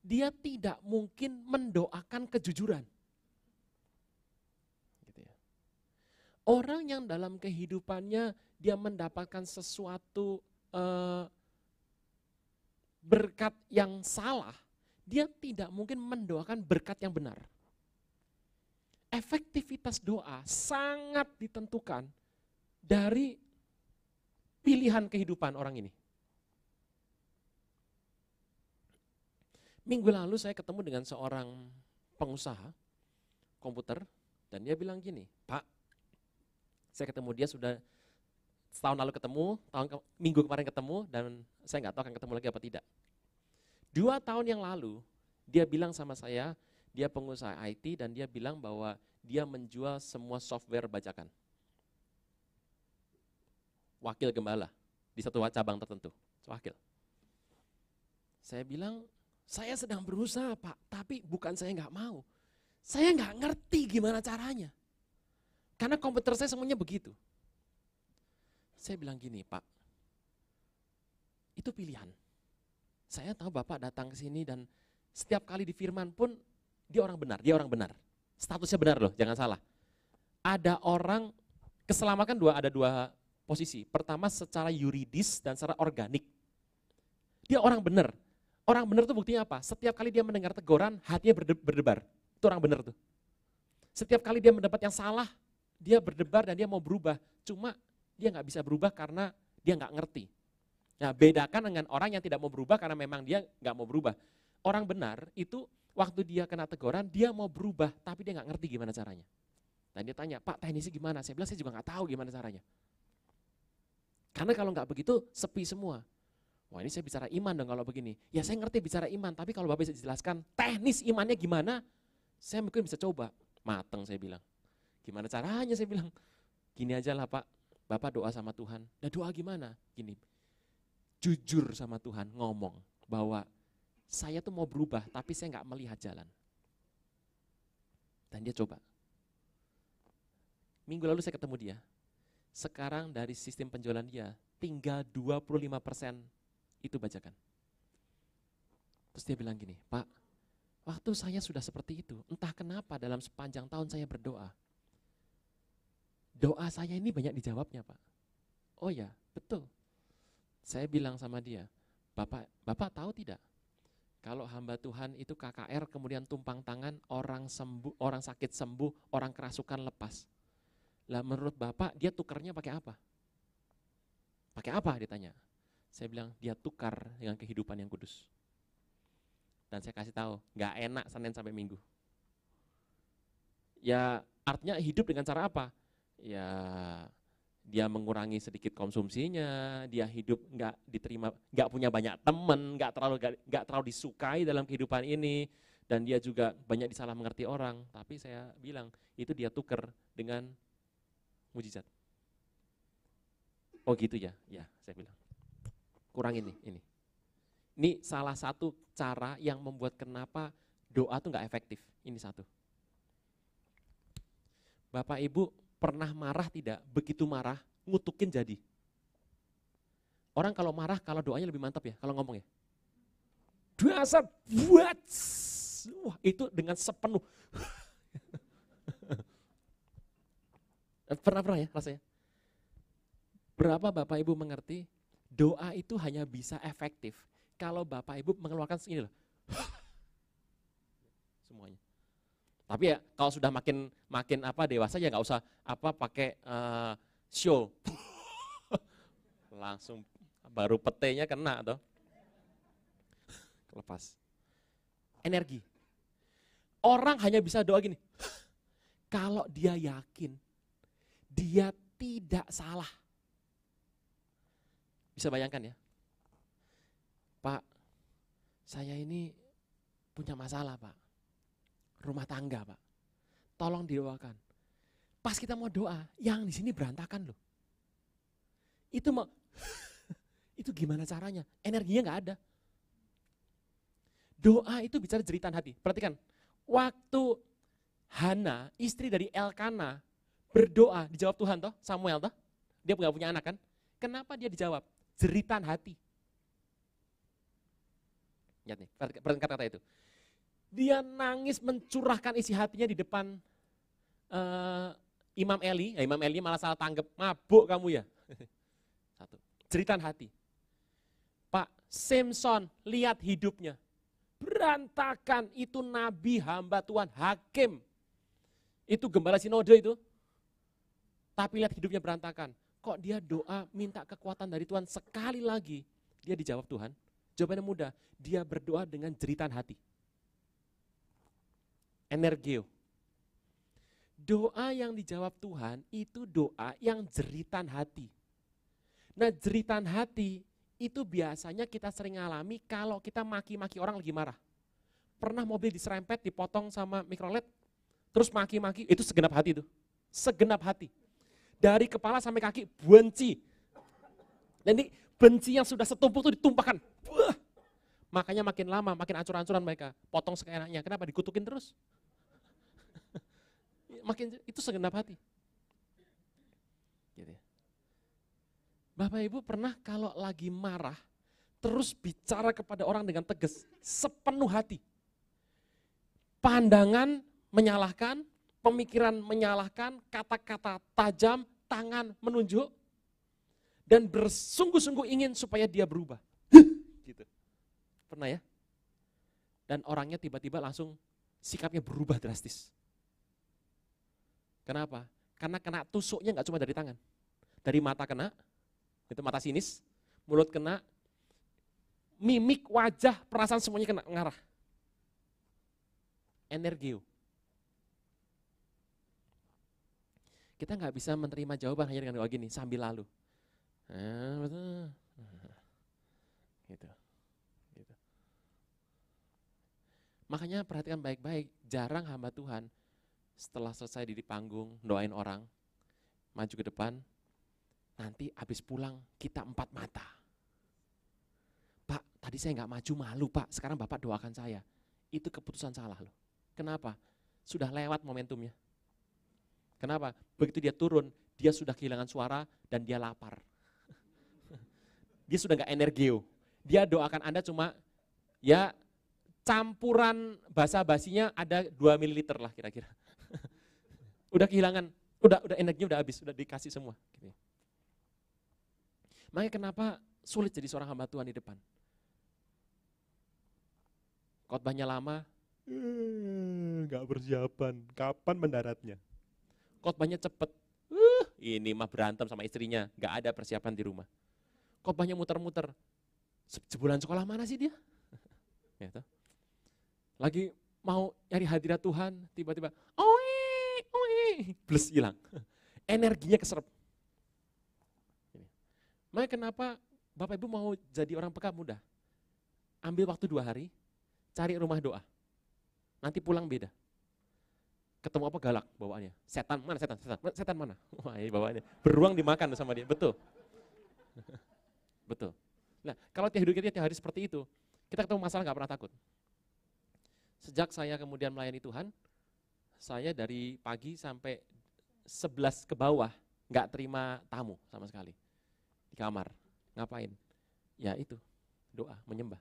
dia tidak mungkin mendoakan kejujuran. Gitu ya. Orang yang dalam kehidupannya dia mendapatkan sesuatu eh, berkat yang salah, dia tidak mungkin mendoakan berkat yang benar. Efektivitas doa sangat ditentukan dari pilihan kehidupan orang ini. Minggu lalu saya ketemu dengan seorang pengusaha komputer dan dia bilang gini, Pak, saya ketemu dia sudah setahun lalu ketemu, tahun ke, minggu kemarin ketemu dan saya nggak tahu akan ketemu lagi apa tidak. Dua tahun yang lalu dia bilang sama saya, dia pengusaha IT dan dia bilang bahwa dia menjual semua software bajakan. Wakil gembala di satu cabang tertentu, wakil. Saya bilang, saya sedang berusaha pak, tapi bukan saya nggak mau. Saya nggak ngerti gimana caranya. Karena komputer saya semuanya begitu. Saya bilang gini pak, itu pilihan. Saya tahu Bapak datang ke sini dan setiap kali di firman pun dia orang benar, dia orang benar. Statusnya benar loh, jangan salah. Ada orang keselamatan dua ada dua posisi. Pertama secara yuridis dan secara organik. Dia orang benar, Orang benar tuh buktinya apa? Setiap kali dia mendengar teguran, hatinya berdebar. Itu orang benar tuh. Setiap kali dia mendapat yang salah, dia berdebar dan dia mau berubah. Cuma dia nggak bisa berubah karena dia nggak ngerti. Nah bedakan dengan orang yang tidak mau berubah karena memang dia nggak mau berubah. Orang benar itu waktu dia kena teguran, dia mau berubah tapi dia nggak ngerti gimana caranya. Dan dia tanya, Pak teknisi gimana? Saya bilang saya juga nggak tahu gimana caranya. Karena kalau nggak begitu sepi semua. Wah ini saya bicara iman dong kalau begini. Ya saya ngerti bicara iman, tapi kalau Bapak bisa jelaskan teknis imannya gimana, saya mungkin bisa coba. Mateng saya bilang. Gimana caranya saya bilang. Gini aja lah Pak, Bapak doa sama Tuhan. Nah doa gimana? Gini, jujur sama Tuhan, ngomong bahwa saya tuh mau berubah, tapi saya nggak melihat jalan. Dan dia coba. Minggu lalu saya ketemu dia. Sekarang dari sistem penjualan dia, tinggal 25 persen itu bajakan. Terus dia bilang gini, Pak, waktu saya sudah seperti itu, entah kenapa dalam sepanjang tahun saya berdoa. Doa saya ini banyak dijawabnya, Pak. Oh ya, betul. Saya bilang sama dia, Bapak, Bapak tahu tidak? Kalau hamba Tuhan itu KKR kemudian tumpang tangan orang sembuh, orang sakit sembuh, orang kerasukan lepas. Lah menurut Bapak dia tukarnya pakai apa? Pakai apa ditanya? Saya bilang, dia tukar dengan kehidupan yang kudus. Dan saya kasih tahu, nggak enak Senin sampai Minggu. Ya artinya hidup dengan cara apa? Ya dia mengurangi sedikit konsumsinya, dia hidup nggak diterima, nggak punya banyak teman, nggak terlalu nggak terlalu disukai dalam kehidupan ini, dan dia juga banyak disalah mengerti orang. Tapi saya bilang itu dia tuker dengan mujizat. Oh gitu ya, ya saya bilang kurang ini, ini. Ini salah satu cara yang membuat kenapa doa tuh nggak efektif. Ini satu. Bapak Ibu pernah marah tidak? Begitu marah, ngutukin jadi. Orang kalau marah, kalau doanya lebih mantap ya, kalau ngomong ya. Dasar buat, wah itu dengan sepenuh. pernah pernah ya rasanya. Berapa Bapak Ibu mengerti doa itu hanya bisa efektif kalau Bapak Ibu mengeluarkan segini loh. Semuanya. Tapi ya kalau sudah makin makin apa dewasa ya nggak usah apa pakai uh, show. Langsung baru petenya kena atau lepas. Energi. Orang hanya bisa doa gini. kalau dia yakin dia tidak salah bisa bayangkan ya. Pak, saya ini punya masalah Pak. Rumah tangga Pak. Tolong didoakan. Pas kita mau doa, yang di sini berantakan loh. Itu mau, itu gimana caranya? Energinya nggak ada. Doa itu bicara jeritan hati. Perhatikan, waktu Hana, istri dari Elkana, berdoa dijawab Tuhan toh, Samuel toh, dia nggak punya anak kan? Kenapa dia dijawab? jeritan hati. Lihat nih, perhatikan kata itu. Dia nangis mencurahkan isi hatinya di depan uh, Imam Eli. Ya, Imam Eli malah salah tanggap, mabuk kamu ya. Satu, jeritan hati. Pak, Samson lihat hidupnya. Berantakan, itu nabi hamba Tuhan, hakim. Itu gembala sinode itu. Tapi lihat hidupnya berantakan kok dia doa minta kekuatan dari Tuhan sekali lagi, dia dijawab Tuhan. Jawabannya mudah, dia berdoa dengan jeritan hati. Energio. Doa yang dijawab Tuhan itu doa yang jeritan hati. Nah jeritan hati itu biasanya kita sering alami kalau kita maki-maki orang lagi marah. Pernah mobil diserempet, dipotong sama mikrolet, terus maki-maki, itu segenap hati itu. Segenap hati dari kepala sampai kaki benci. ini benci yang sudah setumpuk itu ditumpahkan. Buah. Makanya makin lama, makin ancur-ancuran mereka. Potong seenaknya. Kenapa? Dikutukin terus. makin itu segenap hati. Gitu ya. Bapak Ibu pernah kalau lagi marah, terus bicara kepada orang dengan tegas, sepenuh hati. Pandangan menyalahkan, pemikiran menyalahkan, kata-kata tajam, tangan menunjuk, dan bersungguh-sungguh ingin supaya dia berubah. gitu. Pernah ya? Dan orangnya tiba-tiba langsung sikapnya berubah drastis. Kenapa? Karena kena tusuknya nggak cuma dari tangan. Dari mata kena, itu mata sinis, mulut kena, mimik, wajah, perasaan semuanya kena ngarah. Energio. Kita nggak bisa menerima jawaban hanya dengan doa gini, sambil lalu. Ah, gitu. gitu. Makanya perhatikan baik-baik, jarang hamba Tuhan setelah selesai di panggung doain orang, maju ke depan, nanti habis pulang kita empat mata. Pak, tadi saya nggak maju malu pak, sekarang Bapak doakan saya. Itu keputusan salah loh. Kenapa? Sudah lewat momentumnya. Kenapa? Begitu dia turun, dia sudah kehilangan suara dan dia lapar. dia sudah nggak energio. Dia doakan Anda cuma ya campuran basa basinya ada 2 ml lah kira-kira. udah kehilangan, udah udah energinya udah habis, udah dikasih semua. Makanya kenapa sulit jadi seorang hamba Tuhan di depan. Khotbahnya lama, eh, nggak persiapan. Kapan mendaratnya? khotbahnya cepet. Uh, ini mah berantem sama istrinya, nggak ada persiapan di rumah. Khotbahnya muter-muter. Sebulan sekolah mana sih dia? Ya Lagi mau nyari hadirat Tuhan, tiba-tiba, oi, oi, plus hilang. Energinya keserap. Makanya kenapa Bapak Ibu mau jadi orang peka muda? Ambil waktu dua hari, cari rumah doa. Nanti pulang beda ketemu apa galak bawaannya. Setan mana setan? Setan, setan mana? Wah ini bawaannya. Beruang dimakan sama dia, betul. betul. Nah kalau tiap hidup kita tiap hari seperti itu, kita ketemu masalah nggak pernah takut. Sejak saya kemudian melayani Tuhan, saya dari pagi sampai 11 ke bawah nggak terima tamu sama sekali di kamar. Ngapain? Ya itu, doa, menyembah.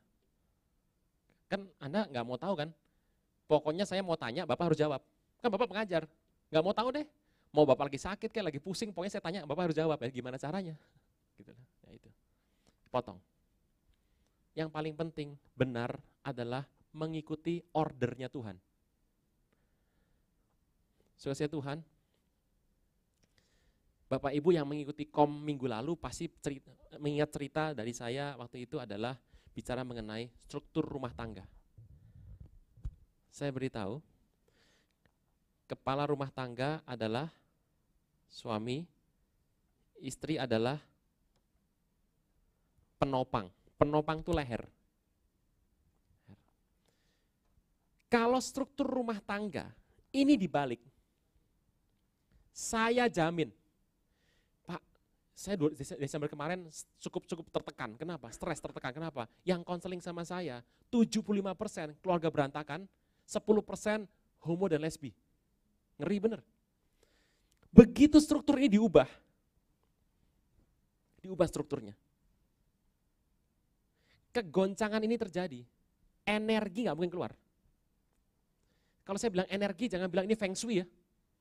Kan Anda nggak mau tahu kan? Pokoknya saya mau tanya, Bapak harus jawab. Kan Bapak pengajar, nggak mau tahu deh. Mau Bapak lagi sakit kayak lagi pusing, pokoknya saya tanya, Bapak harus jawab ya gimana caranya. Gitu lah, ya itu. Potong. Yang paling penting benar adalah mengikuti ordernya Tuhan. Selesai Tuhan, Bapak Ibu yang mengikuti kom minggu lalu pasti cerita, mengingat cerita dari saya waktu itu adalah bicara mengenai struktur rumah tangga. Saya beritahu, kepala rumah tangga adalah suami, istri adalah penopang. Penopang itu leher. Kalau struktur rumah tangga ini dibalik, saya jamin, Pak, saya Desember kemarin cukup-cukup tertekan. Kenapa? Stres tertekan. Kenapa? Yang konseling sama saya, 75% keluarga berantakan, 10% homo dan lesbi. Ngeri bener. Begitu struktur ini diubah, diubah strukturnya. Kegoncangan ini terjadi, energi nggak mungkin keluar. Kalau saya bilang energi, jangan bilang ini feng shui ya,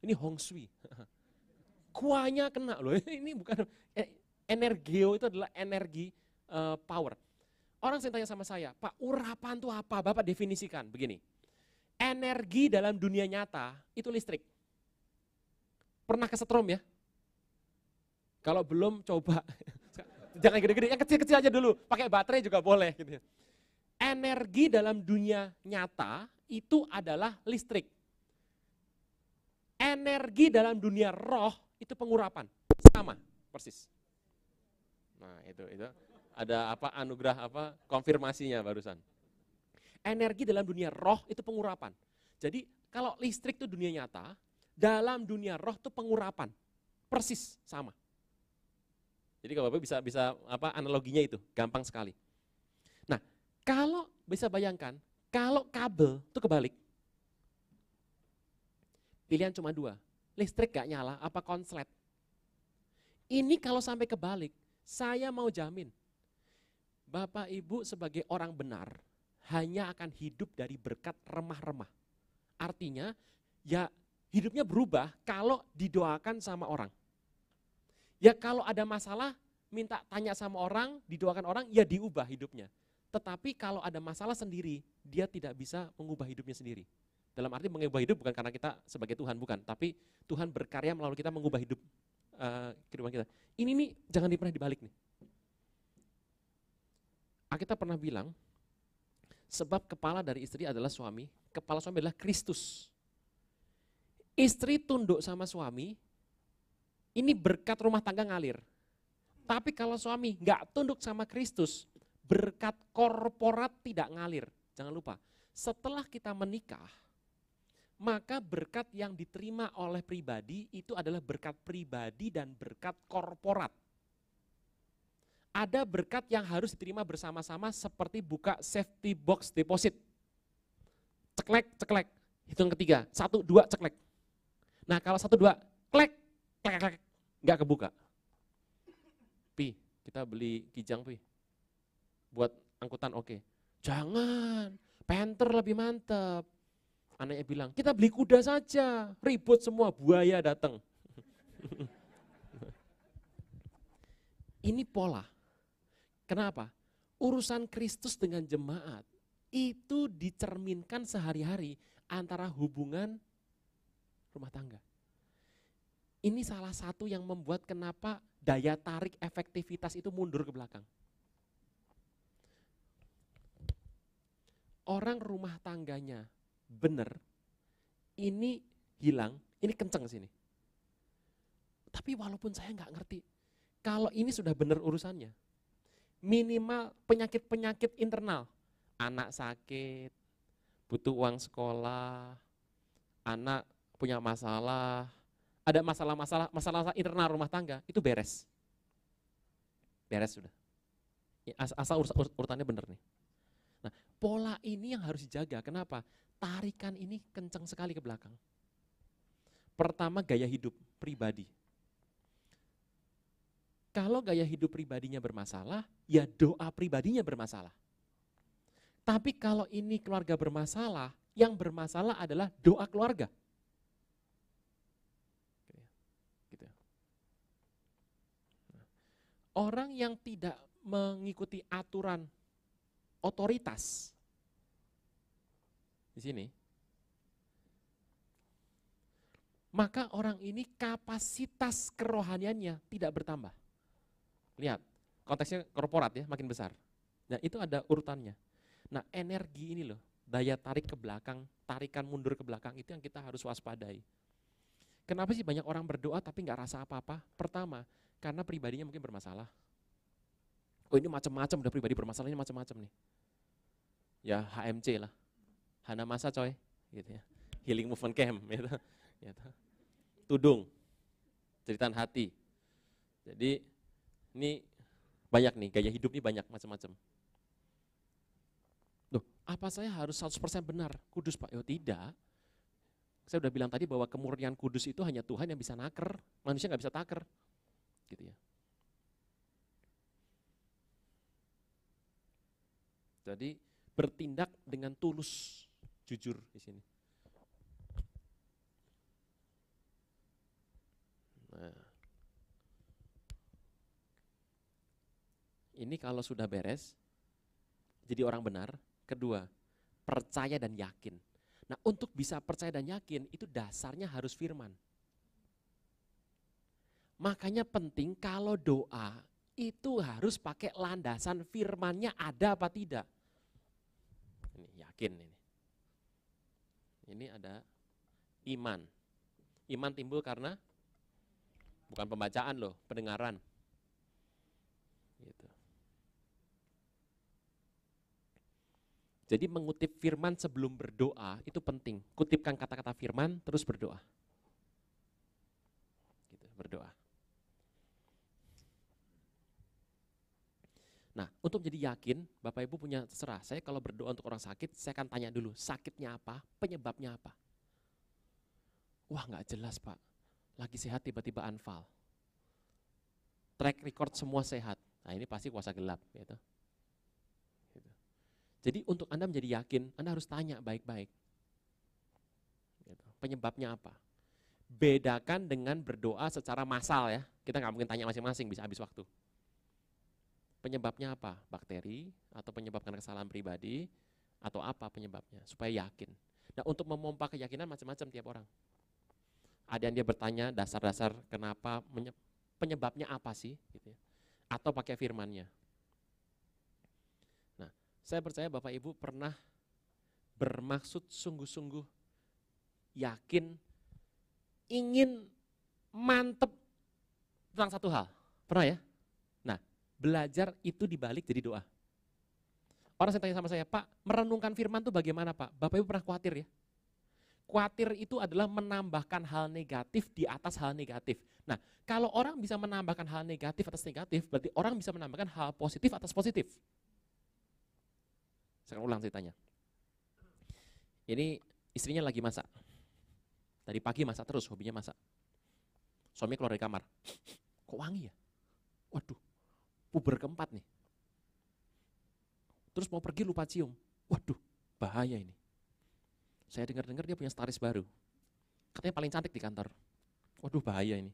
ini hong shui. Kuahnya kena loh, ini bukan, eh, energio itu adalah energi uh, power. Orang sering tanya sama saya, Pak urapan itu apa? Bapak definisikan, begini energi dalam dunia nyata itu listrik. Pernah kesetrum ya? Kalau belum coba. Jangan gede-gede, yang kecil-kecil aja dulu. Pakai baterai juga boleh gitu ya. Energi dalam dunia nyata itu adalah listrik. Energi dalam dunia roh itu pengurapan. Sama, persis. Nah, itu itu ada apa anugerah apa konfirmasinya barusan energi dalam dunia roh itu pengurapan. Jadi kalau listrik itu dunia nyata, dalam dunia roh itu pengurapan. Persis sama. Jadi kalau Bapak bisa bisa apa analoginya itu gampang sekali. Nah, kalau bisa bayangkan, kalau kabel itu kebalik. Pilihan cuma dua, listrik gak nyala apa konslet. Ini kalau sampai kebalik, saya mau jamin Bapak Ibu sebagai orang benar, hanya akan hidup dari berkat remah-remah. Artinya, ya hidupnya berubah kalau didoakan sama orang. Ya kalau ada masalah, minta tanya sama orang, didoakan orang, ya diubah hidupnya. Tetapi kalau ada masalah sendiri, dia tidak bisa mengubah hidupnya sendiri. Dalam arti mengubah hidup bukan karena kita sebagai Tuhan, bukan. Tapi Tuhan berkarya melalui kita mengubah hidup uh, kehidupan kita. Ini nih jangan pernah dibalik nih. Ah, kita pernah bilang, Sebab kepala dari istri adalah suami, kepala suami adalah Kristus. Istri tunduk sama suami, ini berkat rumah tangga ngalir. Tapi kalau suami nggak tunduk sama Kristus, berkat korporat tidak ngalir. Jangan lupa, setelah kita menikah, maka berkat yang diterima oleh pribadi itu adalah berkat pribadi dan berkat korporat ada berkat yang harus diterima bersama-sama seperti buka safety box deposit. Ceklek, ceklek. Hitung ketiga, satu, dua, ceklek. Nah kalau satu, dua, klek, klek, klek, nggak kebuka. Pi, kita beli kijang, Pi. Buat angkutan oke. Okay. Jangan, penter lebih mantep. Anaknya bilang, kita beli kuda saja. Ribut semua, buaya datang. Ini pola. Kenapa? Urusan Kristus dengan jemaat itu dicerminkan sehari-hari antara hubungan rumah tangga. Ini salah satu yang membuat kenapa daya tarik efektivitas itu mundur ke belakang. Orang rumah tangganya benar, ini hilang, ini kenceng sini. Tapi walaupun saya nggak ngerti, kalau ini sudah benar urusannya, minimal penyakit-penyakit internal. Anak sakit, butuh uang sekolah, anak punya masalah, ada masalah-masalah masalah internal rumah tangga, itu beres. Beres sudah. Ya, asal urus, urutannya benar nih. Nah, pola ini yang harus dijaga. Kenapa? Tarikan ini kencang sekali ke belakang. Pertama gaya hidup pribadi. Kalau gaya hidup pribadinya bermasalah, ya doa pribadinya bermasalah. Tapi kalau ini keluarga bermasalah, yang bermasalah adalah doa keluarga. Gitu ya. Orang yang tidak mengikuti aturan otoritas di sini, maka orang ini kapasitas kerohaniannya tidak bertambah. Lihat, konteksnya korporat ya, makin besar. nah itu ada urutannya. Nah energi ini loh, daya tarik ke belakang, tarikan mundur ke belakang itu yang kita harus waspadai. Kenapa sih banyak orang berdoa tapi nggak rasa apa-apa? Pertama, karena pribadinya mungkin bermasalah. Oh ini macam-macam, udah pribadi bermasalah ini macam-macam nih. Ya HMC lah, Hana Masa coy, gitu ya. Healing Movement Camp, gitu. gitu. Tudung, ceritaan hati. Jadi ini banyak nih, gaya hidup ini banyak macam-macam. Loh, apa saya harus 100% benar kudus Pak? Ya tidak. Saya udah bilang tadi bahwa kemurnian kudus itu hanya Tuhan yang bisa naker, manusia nggak bisa taker. Gitu ya. Jadi bertindak dengan tulus, jujur di sini. ini kalau sudah beres, jadi orang benar. Kedua, percaya dan yakin. Nah untuk bisa percaya dan yakin itu dasarnya harus firman. Makanya penting kalau doa itu harus pakai landasan firmannya ada apa tidak. Ini yakin ini. Ini ada iman. Iman timbul karena bukan pembacaan loh, pendengaran. Jadi mengutip firman sebelum berdoa itu penting. Kutipkan kata-kata firman terus berdoa. Gitu, berdoa. Nah, untuk menjadi yakin, Bapak Ibu punya terserah. Saya kalau berdoa untuk orang sakit, saya akan tanya dulu, sakitnya apa, penyebabnya apa. Wah, nggak jelas Pak. Lagi sehat tiba-tiba anfal. Track record semua sehat. Nah, ini pasti kuasa gelap, gitu. Jadi untuk Anda menjadi yakin, Anda harus tanya baik-baik. Gitu. Penyebabnya apa? Bedakan dengan berdoa secara massal ya. Kita nggak mungkin tanya masing-masing, bisa habis waktu. Penyebabnya apa? Bakteri atau penyebab karena kesalahan pribadi atau apa penyebabnya? Supaya yakin. Nah untuk memompa keyakinan macam-macam tiap orang. Ada yang dia bertanya dasar-dasar kenapa, penyebabnya apa sih? Gitu ya. Atau pakai firmannya saya percaya Bapak Ibu pernah bermaksud sungguh-sungguh yakin ingin mantep tentang satu hal. Pernah ya? Nah, belajar itu dibalik jadi doa. Orang saya tanya sama saya, Pak, merenungkan firman itu bagaimana Pak? Bapak Ibu pernah khawatir ya? Khawatir itu adalah menambahkan hal negatif di atas hal negatif. Nah, kalau orang bisa menambahkan hal negatif atas negatif, berarti orang bisa menambahkan hal positif atas positif. Saya ulang ceritanya. Ini istrinya lagi masak. Tadi pagi masak terus, hobinya masak. Suami keluar dari kamar. Kok wangi ya? Waduh, puber keempat nih. Terus mau pergi lupa cium. Waduh, bahaya ini. Saya dengar-dengar dia punya staris baru. Katanya paling cantik di kantor. Waduh, bahaya ini.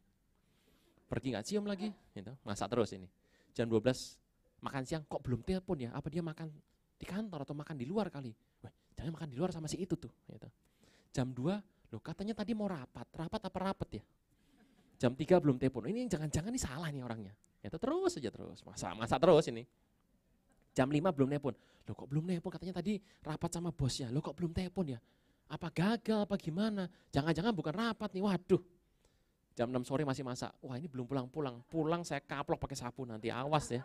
Pergi nggak cium lagi, gitu, masak terus ini. Jam 12 makan siang kok belum telepon ya? Apa dia makan di kantor atau makan di luar kali. Wah, jangan makan di luar sama si itu tuh. Gitu. Jam 2, loh katanya tadi mau rapat. Rapat apa rapat ya? Jam 3 belum telepon. Ini jangan-jangan ini salah nih orangnya. Itu terus aja terus. Masa, masa terus ini. Jam 5 belum telepon. Loh kok belum telepon? Katanya tadi rapat sama bosnya. Loh kok belum telepon ya? Apa gagal apa gimana? Jangan-jangan bukan rapat nih. Waduh. Jam 6 sore masih masak. Wah ini belum pulang-pulang. Pulang saya kaplok pakai sapu nanti. Awas ya.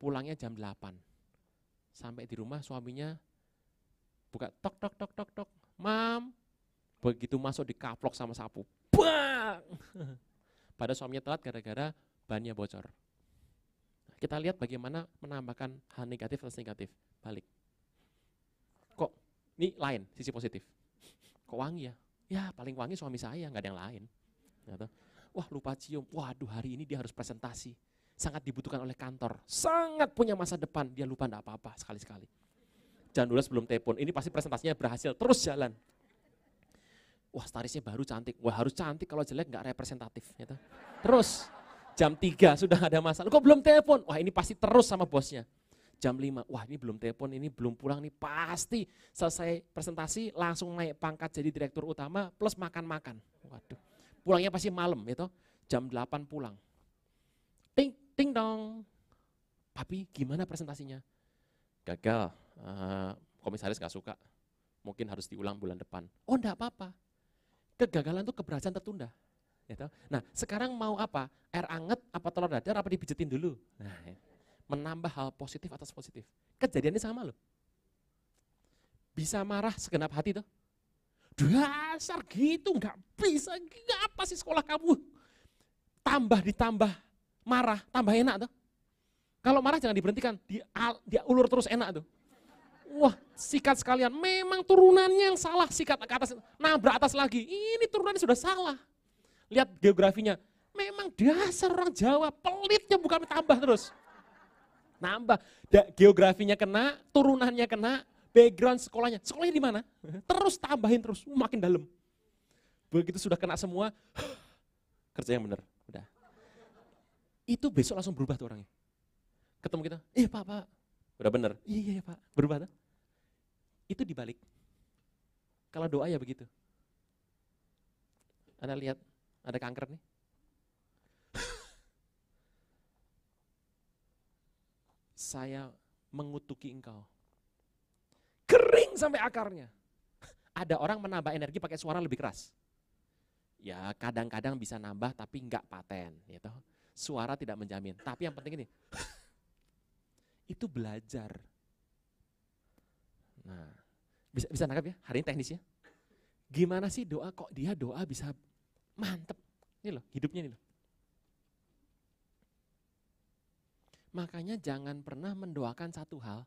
Pulangnya jam 8 Sampai di rumah suaminya buka tok tok tok tok tok. Mam, begitu masuk di kaplok sama sapu. Bang! Pada suaminya telat gara-gara bannya bocor. Nah, kita lihat bagaimana menambahkan hal negatif atas negatif. Balik. Kok ini lain, sisi positif. Kok wangi ya? Ya paling wangi suami saya, nggak ada yang lain. Gitu. Wah lupa cium, waduh hari ini dia harus presentasi sangat dibutuhkan oleh kantor. Sangat punya masa depan, dia lupa enggak apa-apa sekali-sekali. Jangan dulu sebelum telepon, ini pasti presentasinya berhasil, terus jalan. Wah starisnya baru cantik, wah harus cantik kalau jelek nggak representatif. Gitu. Terus, jam 3 sudah ada masalah, kok belum telepon? Wah ini pasti terus sama bosnya. Jam 5, wah ini belum telepon, ini belum pulang, ini pasti selesai presentasi langsung naik pangkat jadi direktur utama plus makan-makan. Waduh, pulangnya pasti malam gitu, jam 8 pulang Ting dong. Papi, gimana presentasinya? Gagal. Uh, komisaris gak suka. Mungkin harus diulang bulan depan. Oh, enggak apa-apa. Kegagalan itu keberhasilan tertunda. Gitu. Nah, sekarang mau apa? Air anget, apa telur dadar, apa dipijetin dulu? Nah, ya. menambah hal positif atas positif. Kejadiannya sama loh. Bisa marah segenap hati tuh. Dasar gitu, nggak bisa, nggak apa sih sekolah kamu? Tambah ditambah marah, tambah enak tuh. Kalau marah jangan diberhentikan, dia, dia ulur terus enak tuh. Wah, sikat sekalian. Memang turunannya yang salah, sikat ke atas, nabrak atas lagi. Ini turunannya sudah salah. Lihat geografinya. Memang dasar orang Jawa, pelitnya bukan tambah terus. Nambah. Da, geografinya kena, turunannya kena, background sekolahnya. Sekolahnya di mana? Terus tambahin terus, makin dalam. Begitu sudah kena semua, kerja yang benar itu besok langsung berubah tuh orangnya. Ketemu kita, iya pak, pak. Udah bener, iya, iya, iya pak, berubah tuh. Itu dibalik. Kalau doa ya begitu. Anda lihat, ada kanker nih. Saya mengutuki engkau. Kering sampai akarnya. Ada orang menambah energi pakai suara lebih keras. Ya kadang-kadang bisa nambah tapi enggak paten. Gitu. Suara tidak menjamin. Tapi yang penting ini, itu belajar. Nah, bisa bisa nangkap ya hari ini teknisnya. Gimana sih doa kok dia doa bisa mantep ini loh hidupnya ini loh. Makanya jangan pernah mendoakan satu hal.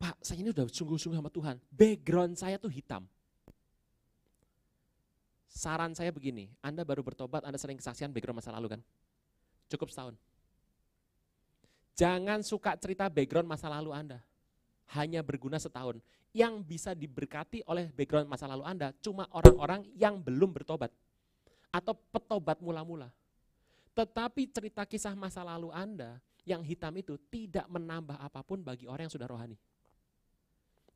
Pak, saya ini sudah sungguh-sungguh sama Tuhan. Background saya tuh hitam saran saya begini, Anda baru bertobat, Anda sering kesaksian background masa lalu kan? Cukup setahun. Jangan suka cerita background masa lalu Anda. Hanya berguna setahun. Yang bisa diberkati oleh background masa lalu Anda cuma orang-orang yang belum bertobat. Atau petobat mula-mula. Tetapi cerita kisah masa lalu Anda yang hitam itu tidak menambah apapun bagi orang yang sudah rohani.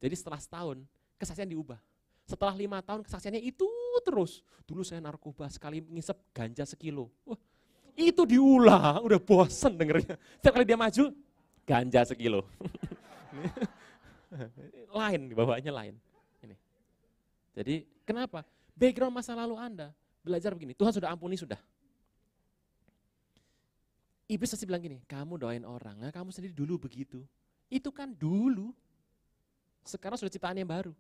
Jadi setelah setahun, kesaksian diubah. Setelah lima tahun, kesaksiannya itu terus. Dulu saya narkoba, sekali ngisep ganja sekilo. Wah, itu diulang, udah bosen dengernya. Setiap kali dia maju, ganja sekilo. lain, bawahnya lain. Ini. Jadi kenapa? Background masa lalu Anda, belajar begini, Tuhan sudah ampuni, sudah. Iblis pasti bilang gini, kamu doain orang, nah kamu sendiri dulu begitu. Itu kan dulu. Sekarang sudah ciptaan yang baru.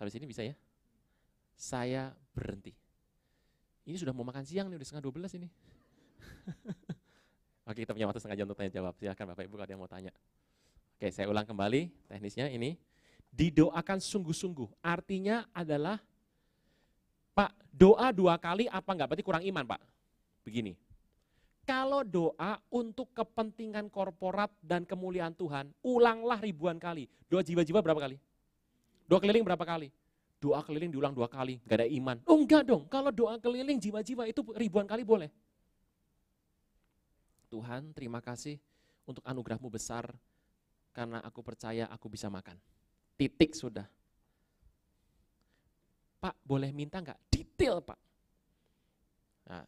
Sampai sini bisa ya? Saya berhenti. Ini sudah mau makan siang nih, udah setengah 12 ini. Oke, kita punya waktu setengah jam untuk tanya jawab. Silahkan Bapak Ibu kalau ada yang mau tanya. Oke, saya ulang kembali teknisnya ini. Didoakan sungguh-sungguh. Artinya adalah, Pak, doa dua kali apa enggak? Berarti kurang iman, Pak. Begini, kalau doa untuk kepentingan korporat dan kemuliaan Tuhan, ulanglah ribuan kali. Doa jiwa-jiwa berapa kali? Doa keliling berapa kali? Doa keliling diulang dua kali, gak ada iman. Oh enggak dong, kalau doa keliling jiwa-jiwa itu ribuan kali boleh. Tuhan terima kasih untuk anugerahmu besar karena aku percaya aku bisa makan. Titik sudah. Pak boleh minta nggak? Detail pak. Nah,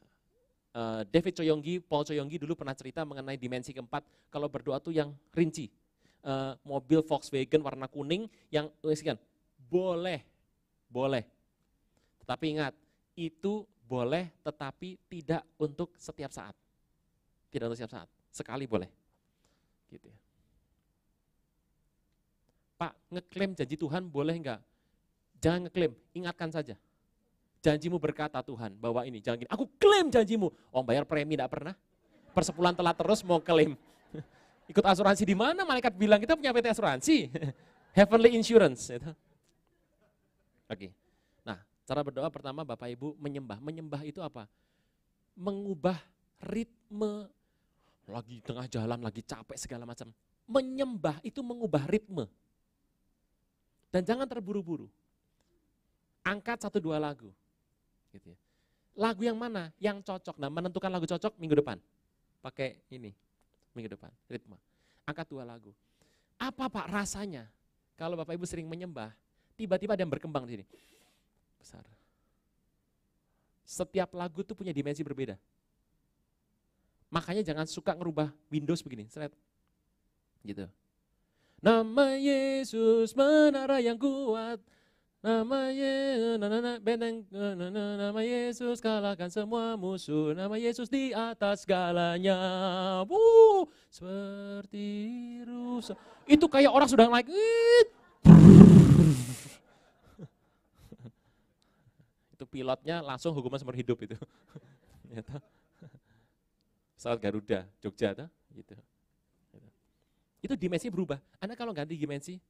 uh, David Choyonggi, Paul Choyonggi dulu pernah cerita mengenai dimensi keempat. Kalau berdoa tuh yang rinci. Uh, mobil Volkswagen warna kuning yang eh, boleh, boleh. Tetapi ingat, itu boleh tetapi tidak untuk setiap saat. Tidak untuk setiap saat, sekali boleh. Gitu ya. Pak, ngeklaim janji Tuhan boleh enggak? Jangan ngeklaim, ingatkan saja. Janjimu berkata Tuhan bahwa ini, jangan gini, aku klaim janjimu. Om bayar premi enggak pernah, persepulan telat terus mau klaim. Ikut asuransi di mana malaikat bilang kita punya PT asuransi. Heavenly Insurance. Gitu. Oke. Nah, cara berdoa pertama Bapak Ibu menyembah. Menyembah itu apa? Mengubah ritme lagi tengah jalan, lagi capek segala macam. Menyembah itu mengubah ritme. Dan jangan terburu-buru. Angkat satu dua lagu. Gitu ya. Lagu yang mana? Yang cocok. Nah, menentukan lagu cocok minggu depan. Pakai ini minggu depan, ritme. Angkat dua lagu. Apa Pak rasanya? Kalau Bapak Ibu sering menyembah, tiba-tiba ada yang berkembang di sini. Besar. Setiap lagu itu punya dimensi berbeda. Makanya jangan suka ngerubah Windows begini, seret. Gitu. Nama Yesus menara yang kuat. Nama Yesus, na, na, na, beneng, na, na, nama Yesus kalahkan semua musuh. Nama Yesus di atas segalanya. Wuh, seperti rusa. Itu kayak orang sudah like. Like, itu pilotnya langsung hukuman seumur hidup itu. Ya pesawat Garuda, Jogja tuh, gitu. Itu dimensi berubah. Anda kalau ganti dimensi,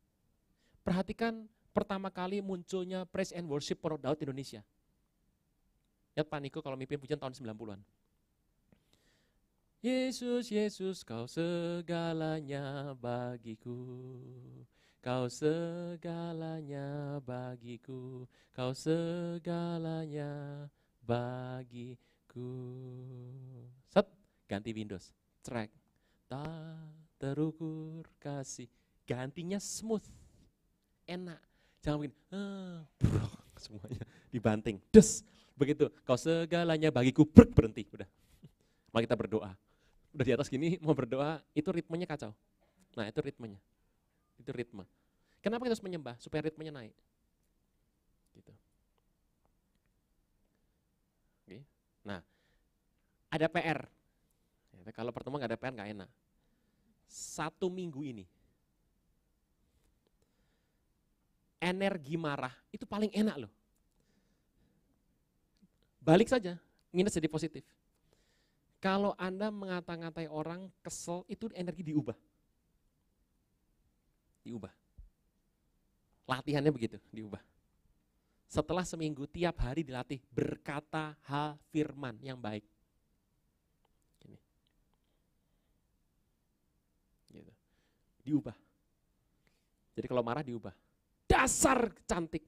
perhatikan pertama kali munculnya praise and worship Pondok Daud Indonesia. Lihat paniku kalau mimpin pujian tahun 90-an. Yesus, Yesus, kau segalanya bagiku. Kau segalanya bagiku, kau segalanya bagiku. Set, ganti Windows, track. Tak terukur kasih, gantinya smooth, enak. Jangan mungkin, ah, semuanya dibanting, des. Begitu, kau segalanya bagiku, brok, berhenti, udah. Mari kita berdoa. Udah di atas gini, mau berdoa, itu ritmenya kacau. Nah, itu ritmenya. Itu ritme. Kenapa kita harus menyembah? Supaya ritmenya naik. Gitu. Oke. Nah, ada PR. Ya, kalau pertemuan nggak ada PR nggak enak. Satu minggu ini, energi marah itu paling enak loh. Balik saja, minus jadi positif. Kalau Anda mengata-ngatai orang kesel, itu energi diubah diubah. Latihannya begitu, diubah. Setelah seminggu tiap hari dilatih berkata hal firman yang baik. Gini. Gitu. Diubah. Jadi kalau marah diubah. Dasar cantik.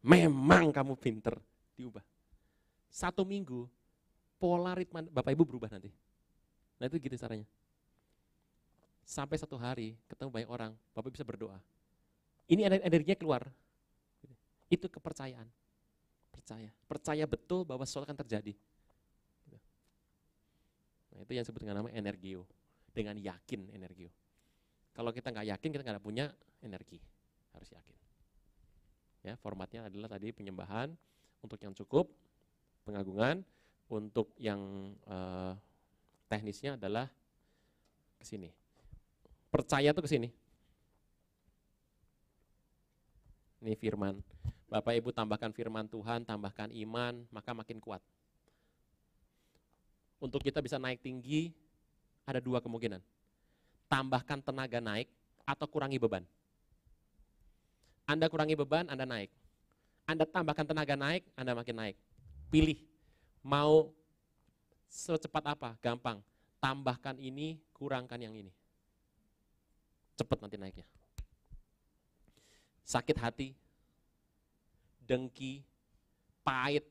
Memang kamu pinter. Diubah. Satu minggu pola ritme Bapak Ibu berubah nanti. Nah itu gitu caranya sampai satu hari ketemu banyak orang, Bapak bisa berdoa. Ini energinya keluar. Itu kepercayaan. Percaya. Percaya betul bahwa sesuatu akan terjadi. Nah, itu yang disebut dengan nama energio. Dengan yakin energio. Kalau kita nggak yakin, kita nggak punya energi. Harus yakin. Ya, formatnya adalah tadi penyembahan untuk yang cukup, pengagungan, untuk yang eh, teknisnya adalah ke sini percaya tuh ke sini. Ini firman. Bapak Ibu tambahkan firman Tuhan, tambahkan iman, maka makin kuat. Untuk kita bisa naik tinggi, ada dua kemungkinan. Tambahkan tenaga naik atau kurangi beban. Anda kurangi beban, Anda naik. Anda tambahkan tenaga naik, Anda makin naik. Pilih, mau secepat apa? Gampang. Tambahkan ini, kurangkan yang ini cepat nanti naiknya. Sakit hati, dengki, pahit,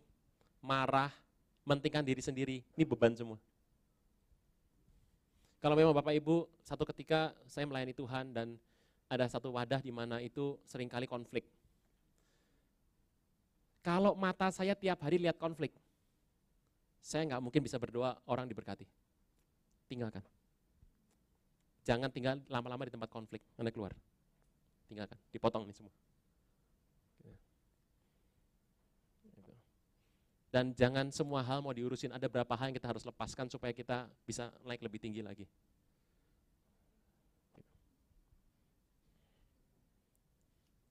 marah, mentingkan diri sendiri, ini beban semua. Kalau memang Bapak Ibu, satu ketika saya melayani Tuhan dan ada satu wadah di mana itu seringkali konflik. Kalau mata saya tiap hari lihat konflik, saya nggak mungkin bisa berdoa orang diberkati. Tinggalkan. Jangan tinggal lama-lama di tempat konflik, Anda keluar. Tinggalkan, dipotong nih semua. Dan jangan semua hal mau diurusin, ada berapa hal yang kita harus lepaskan supaya kita bisa naik lebih tinggi lagi.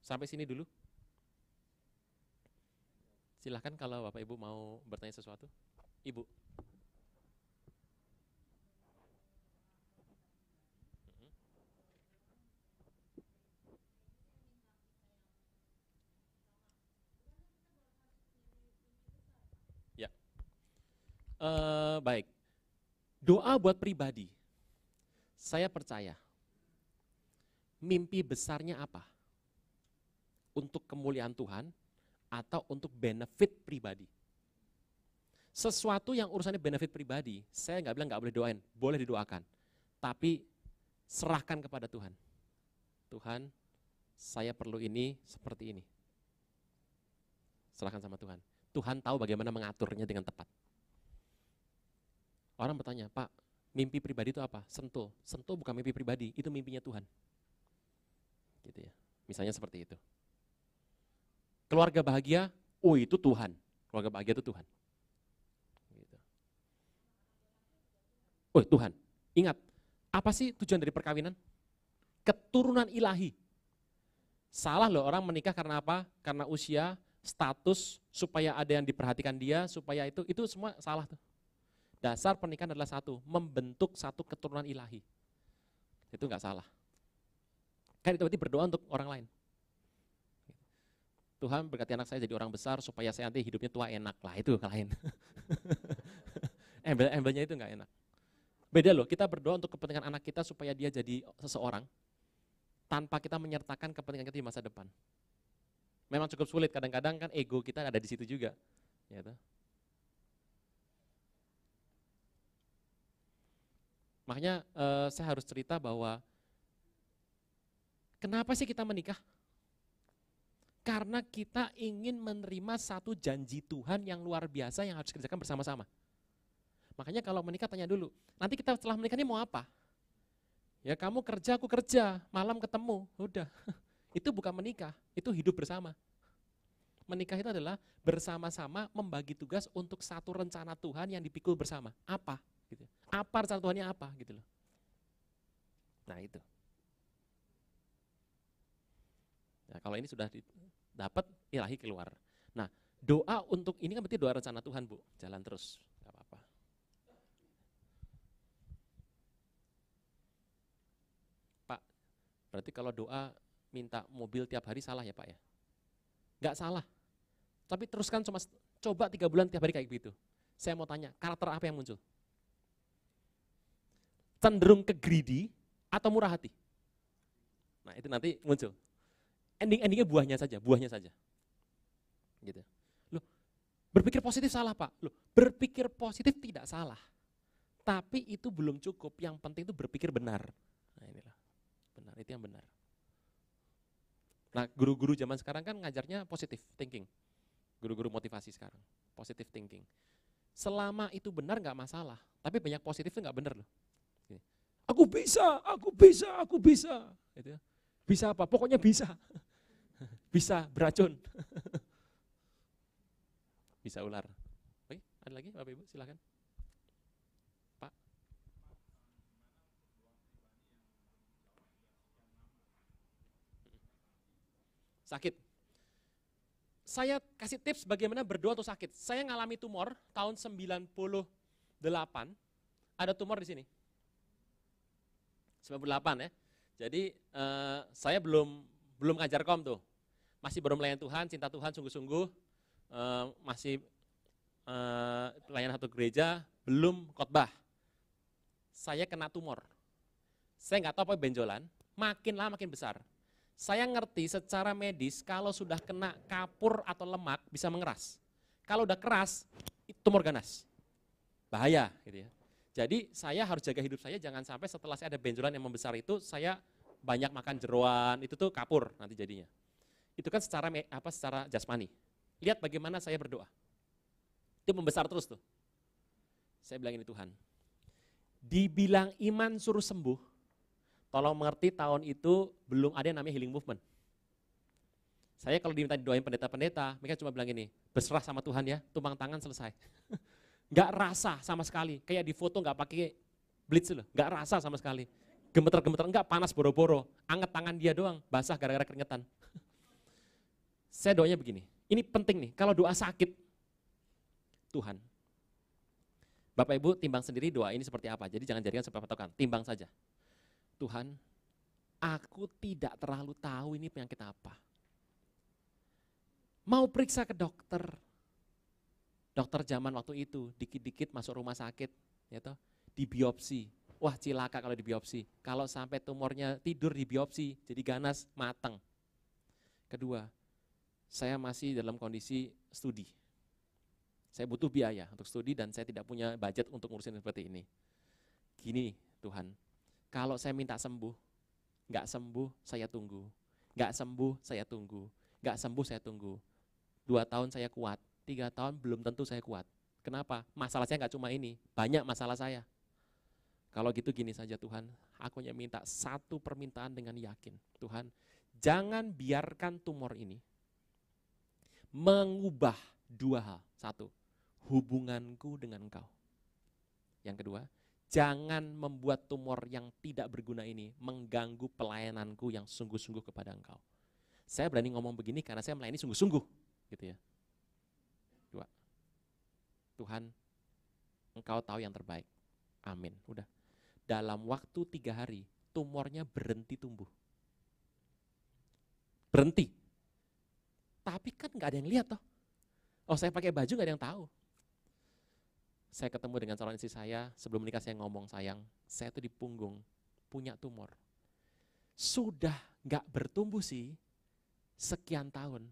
Sampai sini dulu. Silahkan kalau Bapak Ibu mau bertanya sesuatu. Ibu. Eh, baik, doa buat pribadi. Saya percaya, mimpi besarnya apa? Untuk kemuliaan Tuhan atau untuk benefit pribadi? Sesuatu yang urusannya benefit pribadi, saya nggak bilang nggak boleh doain, boleh didoakan. Tapi serahkan kepada Tuhan. Tuhan, saya perlu ini seperti ini. Serahkan sama Tuhan. Tuhan tahu bagaimana mengaturnya dengan tepat. Orang bertanya, Pak, mimpi pribadi itu apa? Sentuh. Sentuh bukan mimpi pribadi, itu mimpinya Tuhan. Gitu ya. Misalnya seperti itu. Keluarga bahagia, oh itu Tuhan. Keluarga bahagia itu Tuhan. Gitu. Oh Tuhan. Ingat, apa sih tujuan dari perkawinan? Keturunan ilahi. Salah loh orang menikah karena apa? Karena usia, status, supaya ada yang diperhatikan dia, supaya itu, itu semua salah tuh dasar pernikahan adalah satu, membentuk satu keturunan ilahi. Itu nggak salah. Kan itu berarti berdoa untuk orang lain. Tuhan berkati anak saya jadi orang besar supaya saya nanti hidupnya tua enak lah itu lain. Embel-embelnya itu nggak enak. Beda loh, kita berdoa untuk kepentingan anak kita supaya dia jadi seseorang tanpa kita menyertakan kepentingan kita di masa depan. Memang cukup sulit kadang-kadang kan ego kita ada di situ juga. Ya, Makanya eh, saya harus cerita bahwa kenapa sih kita menikah? Karena kita ingin menerima satu janji Tuhan yang luar biasa yang harus kerjakan bersama-sama. Makanya kalau menikah tanya dulu, nanti kita setelah menikah ini mau apa? Ya kamu kerja, aku kerja, malam ketemu, udah. Itu bukan menikah, itu hidup bersama. Menikah itu adalah bersama-sama membagi tugas untuk satu rencana Tuhan yang dipikul bersama. Apa? Gitu. Apa rencana Tuhannya apa gitu loh. Nah itu. Nah, kalau ini sudah dapat, ilahi keluar. Nah, doa untuk ini kan berarti doa rencana Tuhan, Bu. Jalan terus, nggak apa-apa. Pak, berarti kalau doa minta mobil tiap hari salah ya, Pak ya? Nggak salah. Tapi teruskan cuma coba tiga bulan tiap hari kayak gitu. Saya mau tanya, karakter apa yang muncul? cenderung ke greedy atau murah hati? Nah itu nanti muncul. Ending-endingnya buahnya saja, buahnya saja. Gitu. Loh, berpikir positif salah pak. Loh, berpikir positif tidak salah. Tapi itu belum cukup, yang penting itu berpikir benar. Nah inilah, benar, itu yang benar. Nah guru-guru zaman sekarang kan ngajarnya positif thinking. Guru-guru motivasi sekarang, positif thinking. Selama itu benar nggak masalah, tapi banyak positif itu nggak benar loh. Gini, aku bisa, aku bisa, aku bisa. Gitu. Ya. Bisa apa? Pokoknya bisa. bisa beracun. bisa ular. Oke, ada lagi Bapak Ibu silakan. Pak. Sakit. Saya kasih tips bagaimana berdoa untuk sakit. Saya ngalami tumor tahun 98, ada tumor di sini 98 ya. Jadi eh, saya belum belum ngajar kom tuh. Masih baru melayan Tuhan, cinta Tuhan sungguh-sungguh. Eh, masih eh, pelayanan satu gereja, belum khotbah. Saya kena tumor. Saya nggak tahu apa benjolan, makin lama makin besar. Saya ngerti secara medis kalau sudah kena kapur atau lemak bisa mengeras. Kalau udah keras, itu tumor ganas. Bahaya gitu ya. Jadi saya harus jaga hidup saya jangan sampai setelah saya ada benjolan yang membesar itu saya banyak makan jeruan itu tuh kapur nanti jadinya. Itu kan secara apa secara jasmani. Lihat bagaimana saya berdoa. Itu membesar terus tuh. Saya bilang ini Tuhan. Dibilang iman suruh sembuh, tolong mengerti tahun itu belum ada yang namanya healing movement. Saya kalau diminta doain pendeta-pendeta, mereka cuma bilang ini, berserah sama Tuhan ya, tumpang tangan selesai. nggak rasa sama sekali. Kayak di foto nggak pakai blitz loh, nggak rasa sama sekali. Gemeter-gemeter, enggak panas boro-boro, anget tangan dia doang, basah gara-gara keringetan. Saya doanya begini, ini penting nih, kalau doa sakit, Tuhan. Bapak Ibu timbang sendiri doa ini seperti apa, jadi jangan jadikan sebagai patokan, timbang saja. Tuhan, aku tidak terlalu tahu ini penyakit apa. Mau periksa ke dokter, dokter zaman waktu itu dikit-dikit masuk rumah sakit ya toh di biopsi wah cilaka kalau di biopsi kalau sampai tumornya tidur di biopsi jadi ganas mateng. kedua saya masih dalam kondisi studi saya butuh biaya untuk studi dan saya tidak punya budget untuk ngurusin seperti ini gini Tuhan kalau saya minta sembuh nggak sembuh saya tunggu nggak sembuh saya tunggu nggak sembuh saya tunggu dua tahun saya kuat tiga tahun belum tentu saya kuat. Kenapa? Masalah saya nggak cuma ini, banyak masalah saya. Kalau gitu gini saja Tuhan, aku hanya minta satu permintaan dengan yakin. Tuhan, jangan biarkan tumor ini mengubah dua hal. Satu, hubunganku dengan engkau. Yang kedua, jangan membuat tumor yang tidak berguna ini mengganggu pelayananku yang sungguh-sungguh kepada engkau. Saya berani ngomong begini karena saya melayani sungguh-sungguh. gitu ya. Tuhan, engkau tahu yang terbaik. Amin. Udah. Dalam waktu tiga hari, tumornya berhenti tumbuh. Berhenti. Tapi kan nggak ada yang lihat toh. Oh saya pakai baju nggak ada yang tahu. Saya ketemu dengan calon istri saya, sebelum menikah saya ngomong sayang, saya tuh di punggung punya tumor. Sudah nggak bertumbuh sih sekian tahun.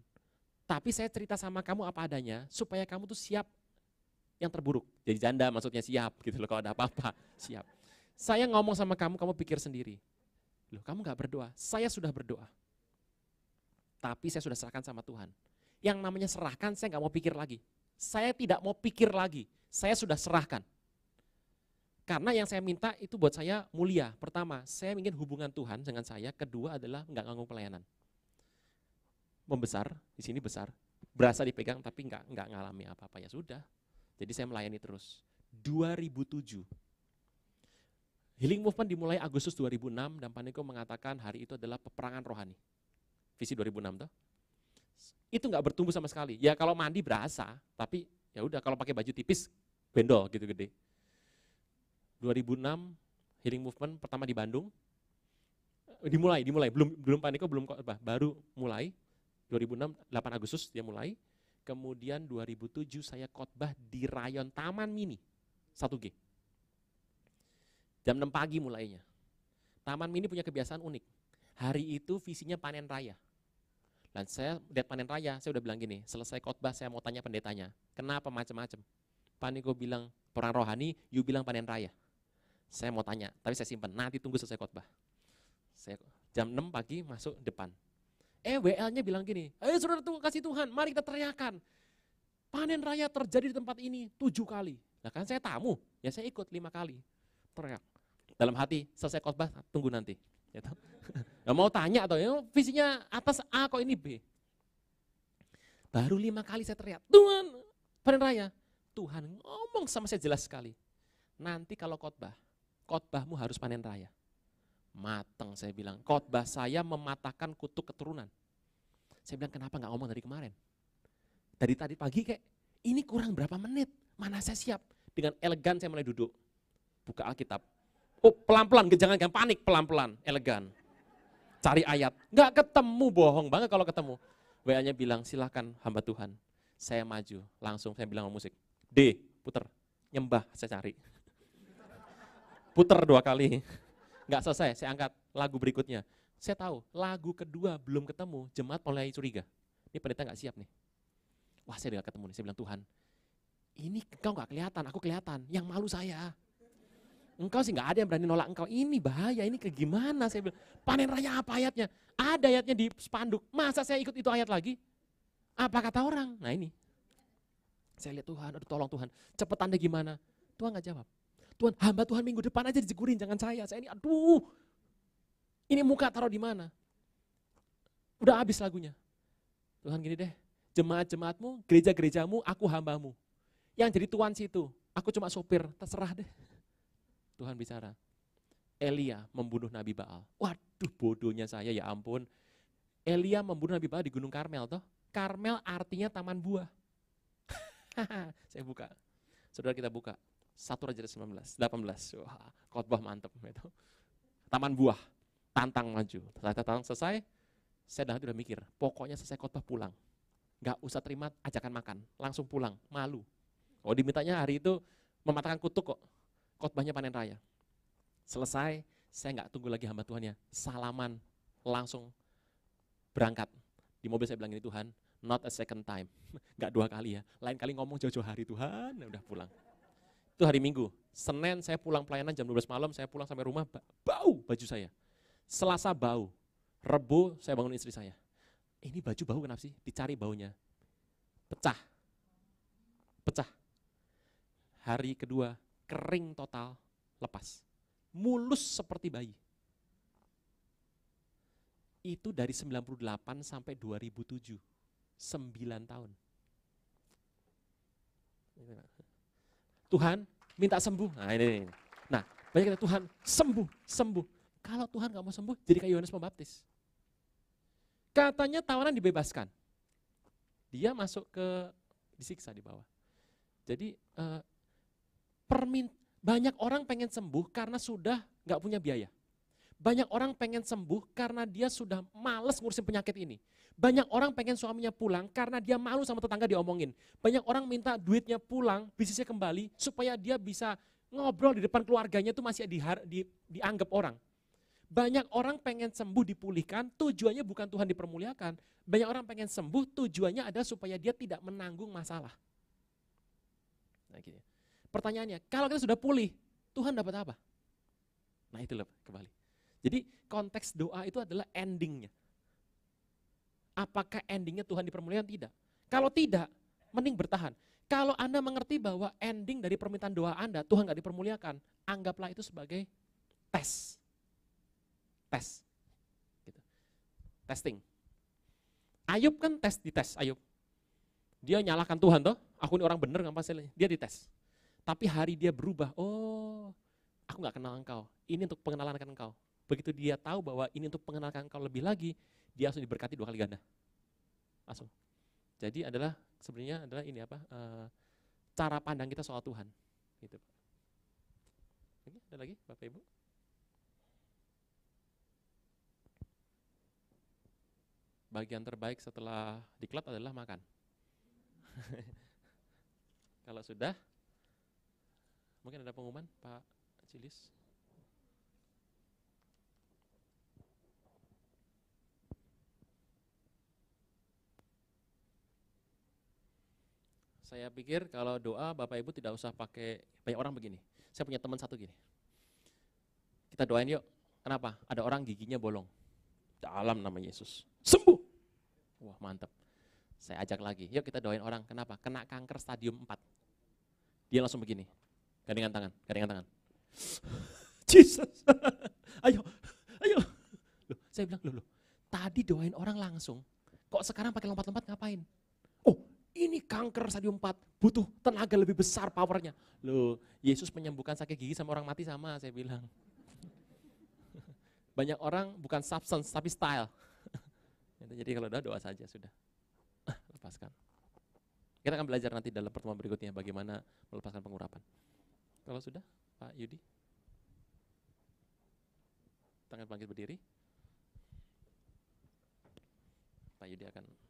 Tapi saya cerita sama kamu apa adanya, supaya kamu tuh siap yang terburuk. Jadi janda maksudnya siap gitu loh kalau ada apa-apa, siap. Saya ngomong sama kamu, kamu pikir sendiri. Loh kamu nggak berdoa, saya sudah berdoa. Tapi saya sudah serahkan sama Tuhan. Yang namanya serahkan saya nggak mau pikir lagi. Saya tidak mau pikir lagi, saya sudah serahkan. Karena yang saya minta itu buat saya mulia. Pertama, saya ingin hubungan Tuhan dengan saya. Kedua adalah nggak ganggu pelayanan. Membesar, di sini besar, berasa dipegang tapi nggak nggak ngalami apa-apa ya sudah jadi saya melayani terus. 2007. Healing Movement dimulai Agustus 2006 dan Paneko mengatakan hari itu adalah peperangan rohani. Visi 2006 tuh. Itu nggak bertumbuh sama sekali. Ya kalau mandi berasa, tapi ya udah kalau pakai baju tipis bendol gitu gede. 2006 Healing Movement pertama di Bandung. Eh, dimulai, dimulai. Belum belum Paneko belum baru mulai. 2006 8 Agustus dia mulai. Kemudian 2007 saya khotbah di rayon Taman Mini 1G. Jam 6 pagi mulainya. Taman Mini punya kebiasaan unik. Hari itu visinya panen raya. Dan saya lihat panen raya, saya udah bilang gini, selesai khotbah saya mau tanya pendetanya, kenapa macam-macam? Paniko bilang perang rohani, you bilang panen raya. Saya mau tanya, tapi saya simpan, nanti tunggu selesai khotbah. Saya jam 6 pagi masuk depan. Eh WL-nya bilang gini, ayo saudara tunggu kasih Tuhan, mari kita teriakan. Panen raya terjadi di tempat ini tujuh kali. Nah kan saya tamu, ya saya ikut lima kali. Teriak. Dalam hati, selesai khotbah, tunggu nanti. Gitu. Ya, mau tanya atau ya, visinya atas A kok ini B. Baru lima kali saya teriak, Tuhan, panen raya. Tuhan ngomong sama saya jelas sekali. Nanti kalau khotbah, khotbahmu harus panen raya mateng saya bilang. Khotbah saya mematahkan kutuk keturunan. Saya bilang kenapa nggak ngomong dari kemarin? Dari tadi pagi kayak ini kurang berapa menit, mana saya siap? Dengan elegan saya mulai duduk, buka Alkitab. Oh pelan-pelan, jangan jangan panik, pelan-pelan, elegan. Cari ayat, nggak ketemu, bohong banget kalau ketemu. WA-nya bilang silahkan hamba Tuhan, saya maju, langsung saya bilang musik. D, puter, nyembah saya cari. Puter dua kali nggak selesai, saya angkat lagu berikutnya. Saya tahu, lagu kedua belum ketemu, jemaat mulai curiga. Ini pendeta nggak siap nih. Wah saya nggak ketemu nih, saya bilang Tuhan, ini engkau nggak kelihatan, aku kelihatan, yang malu saya. Engkau sih nggak ada yang berani nolak engkau. Ini bahaya, ini ke gimana? Saya bilang, panen raya apa ayatnya? Ada ayatnya di spanduk. Masa saya ikut itu ayat lagi? Apa kata orang? Nah ini. Saya lihat Tuhan, aduh tolong Tuhan, Cepetan deh gimana? Tuhan nggak jawab. Tuhan, hamba Tuhan minggu depan aja dijegurin, jangan saya. Saya ini, aduh. Ini muka taruh di mana? Udah habis lagunya. Tuhan gini deh, jemaat-jemaatmu, gereja-gerejamu, aku hambamu. Yang jadi tuan situ, aku cuma sopir, terserah deh. Tuhan bicara, Elia membunuh Nabi Baal. Waduh bodohnya saya, ya ampun. Elia membunuh Nabi Baal di Gunung Karmel toh. Karmel artinya taman buah. saya buka. Saudara kita buka. Satu Raja 19, 18. Wah, khotbah mantep gitu. Taman buah, tantang maju. Setelah tantang selesai, saya dah udah mikir, pokoknya selesai khotbah pulang. Gak usah terima ajakan makan, langsung pulang, malu. Oh dimintanya hari itu mematahkan kutuk kok, khotbahnya panen raya. Selesai, saya nggak tunggu lagi hamba Tuhannya, salaman, langsung berangkat. Di mobil saya bilang ini Tuhan, not a second time. Nggak dua kali ya. Lain kali ngomong jauh-jauh hari Tuhan, udah pulang. Itu hari Minggu. Senin saya pulang pelayanan jam 12 malam, saya pulang sampai rumah, bau baju saya. Selasa bau. Rebo saya bangun istri saya. Ini baju bau kenapa sih? Dicari baunya. Pecah. Pecah. Hari kedua, kering total, lepas. Mulus seperti bayi. Itu dari 98 sampai 2007. 9 tahun. Tuhan minta sembuh. Nah ini, ini. Nah banyak kita Tuhan sembuh, sembuh. Kalau Tuhan nggak mau sembuh, jadi kayak Yohanes Pembaptis. Katanya tawanan dibebaskan. Dia masuk ke disiksa di bawah. Jadi eh, permin banyak orang pengen sembuh karena sudah nggak punya biaya. Banyak orang pengen sembuh karena dia sudah males ngurusin penyakit ini. Banyak orang pengen suaminya pulang karena dia malu sama tetangga diomongin. Banyak orang minta duitnya pulang, bisnisnya kembali supaya dia bisa ngobrol di depan keluarganya itu masih di, di, dianggap orang. Banyak orang pengen sembuh dipulihkan, tujuannya bukan Tuhan dipermuliakan. Banyak orang pengen sembuh, tujuannya ada supaya dia tidak menanggung masalah. Nah, gini. Pertanyaannya, kalau kita sudah pulih, Tuhan dapat apa? Nah itu loh, kembali. Jadi konteks doa itu adalah endingnya. Apakah endingnya Tuhan dipermuliakan? Tidak. Kalau tidak, mending bertahan. Kalau Anda mengerti bahwa ending dari permintaan doa Anda, Tuhan nggak dipermuliakan, anggaplah itu sebagai tes. Tes. Gitu. Testing. Ayub kan tes dites, Ayub. Dia nyalakan Tuhan toh, aku ini orang bener nggak pasti, dia dites. Tapi hari dia berubah, oh aku nggak kenal engkau, ini untuk pengenalan akan engkau. Begitu dia tahu bahwa ini untuk mengenalkan engkau lebih lagi, dia langsung diberkati dua kali ganda. Langsung. Jadi adalah sebenarnya adalah ini apa? E, cara pandang kita soal Tuhan. Gitu, ada lagi Bapak Ibu? Bagian terbaik setelah diklat adalah makan. Kalau sudah, mungkin ada pengumuman Pak Cilis. Saya pikir kalau doa Bapak Ibu tidak usah pakai banyak orang begini. Saya punya teman satu gini. Kita doain yuk. Kenapa? Ada orang giginya bolong. Dalam nama Yesus. Sembuh. Wah, mantap. Saya ajak lagi. Yuk kita doain orang. Kenapa? Kena kanker stadium 4. Dia langsung begini. Gandengan tangan, gandengan tangan. Jesus. ayo, ayo. Loh, saya bilang, loh, loh, tadi doain orang langsung. Kok sekarang pakai lompat-lompat ngapain? Ini kanker stadium 4, butuh tenaga lebih besar powernya. Loh, Yesus menyembuhkan sakit gigi sama orang mati sama, saya bilang. Banyak orang bukan substance, tapi style. Jadi kalau udah doa saja, sudah. Lepaskan. Kita akan belajar nanti dalam pertemuan berikutnya bagaimana melepaskan pengurapan. Kalau sudah, Pak Yudi. Tangan bangkit berdiri. Pak Yudi akan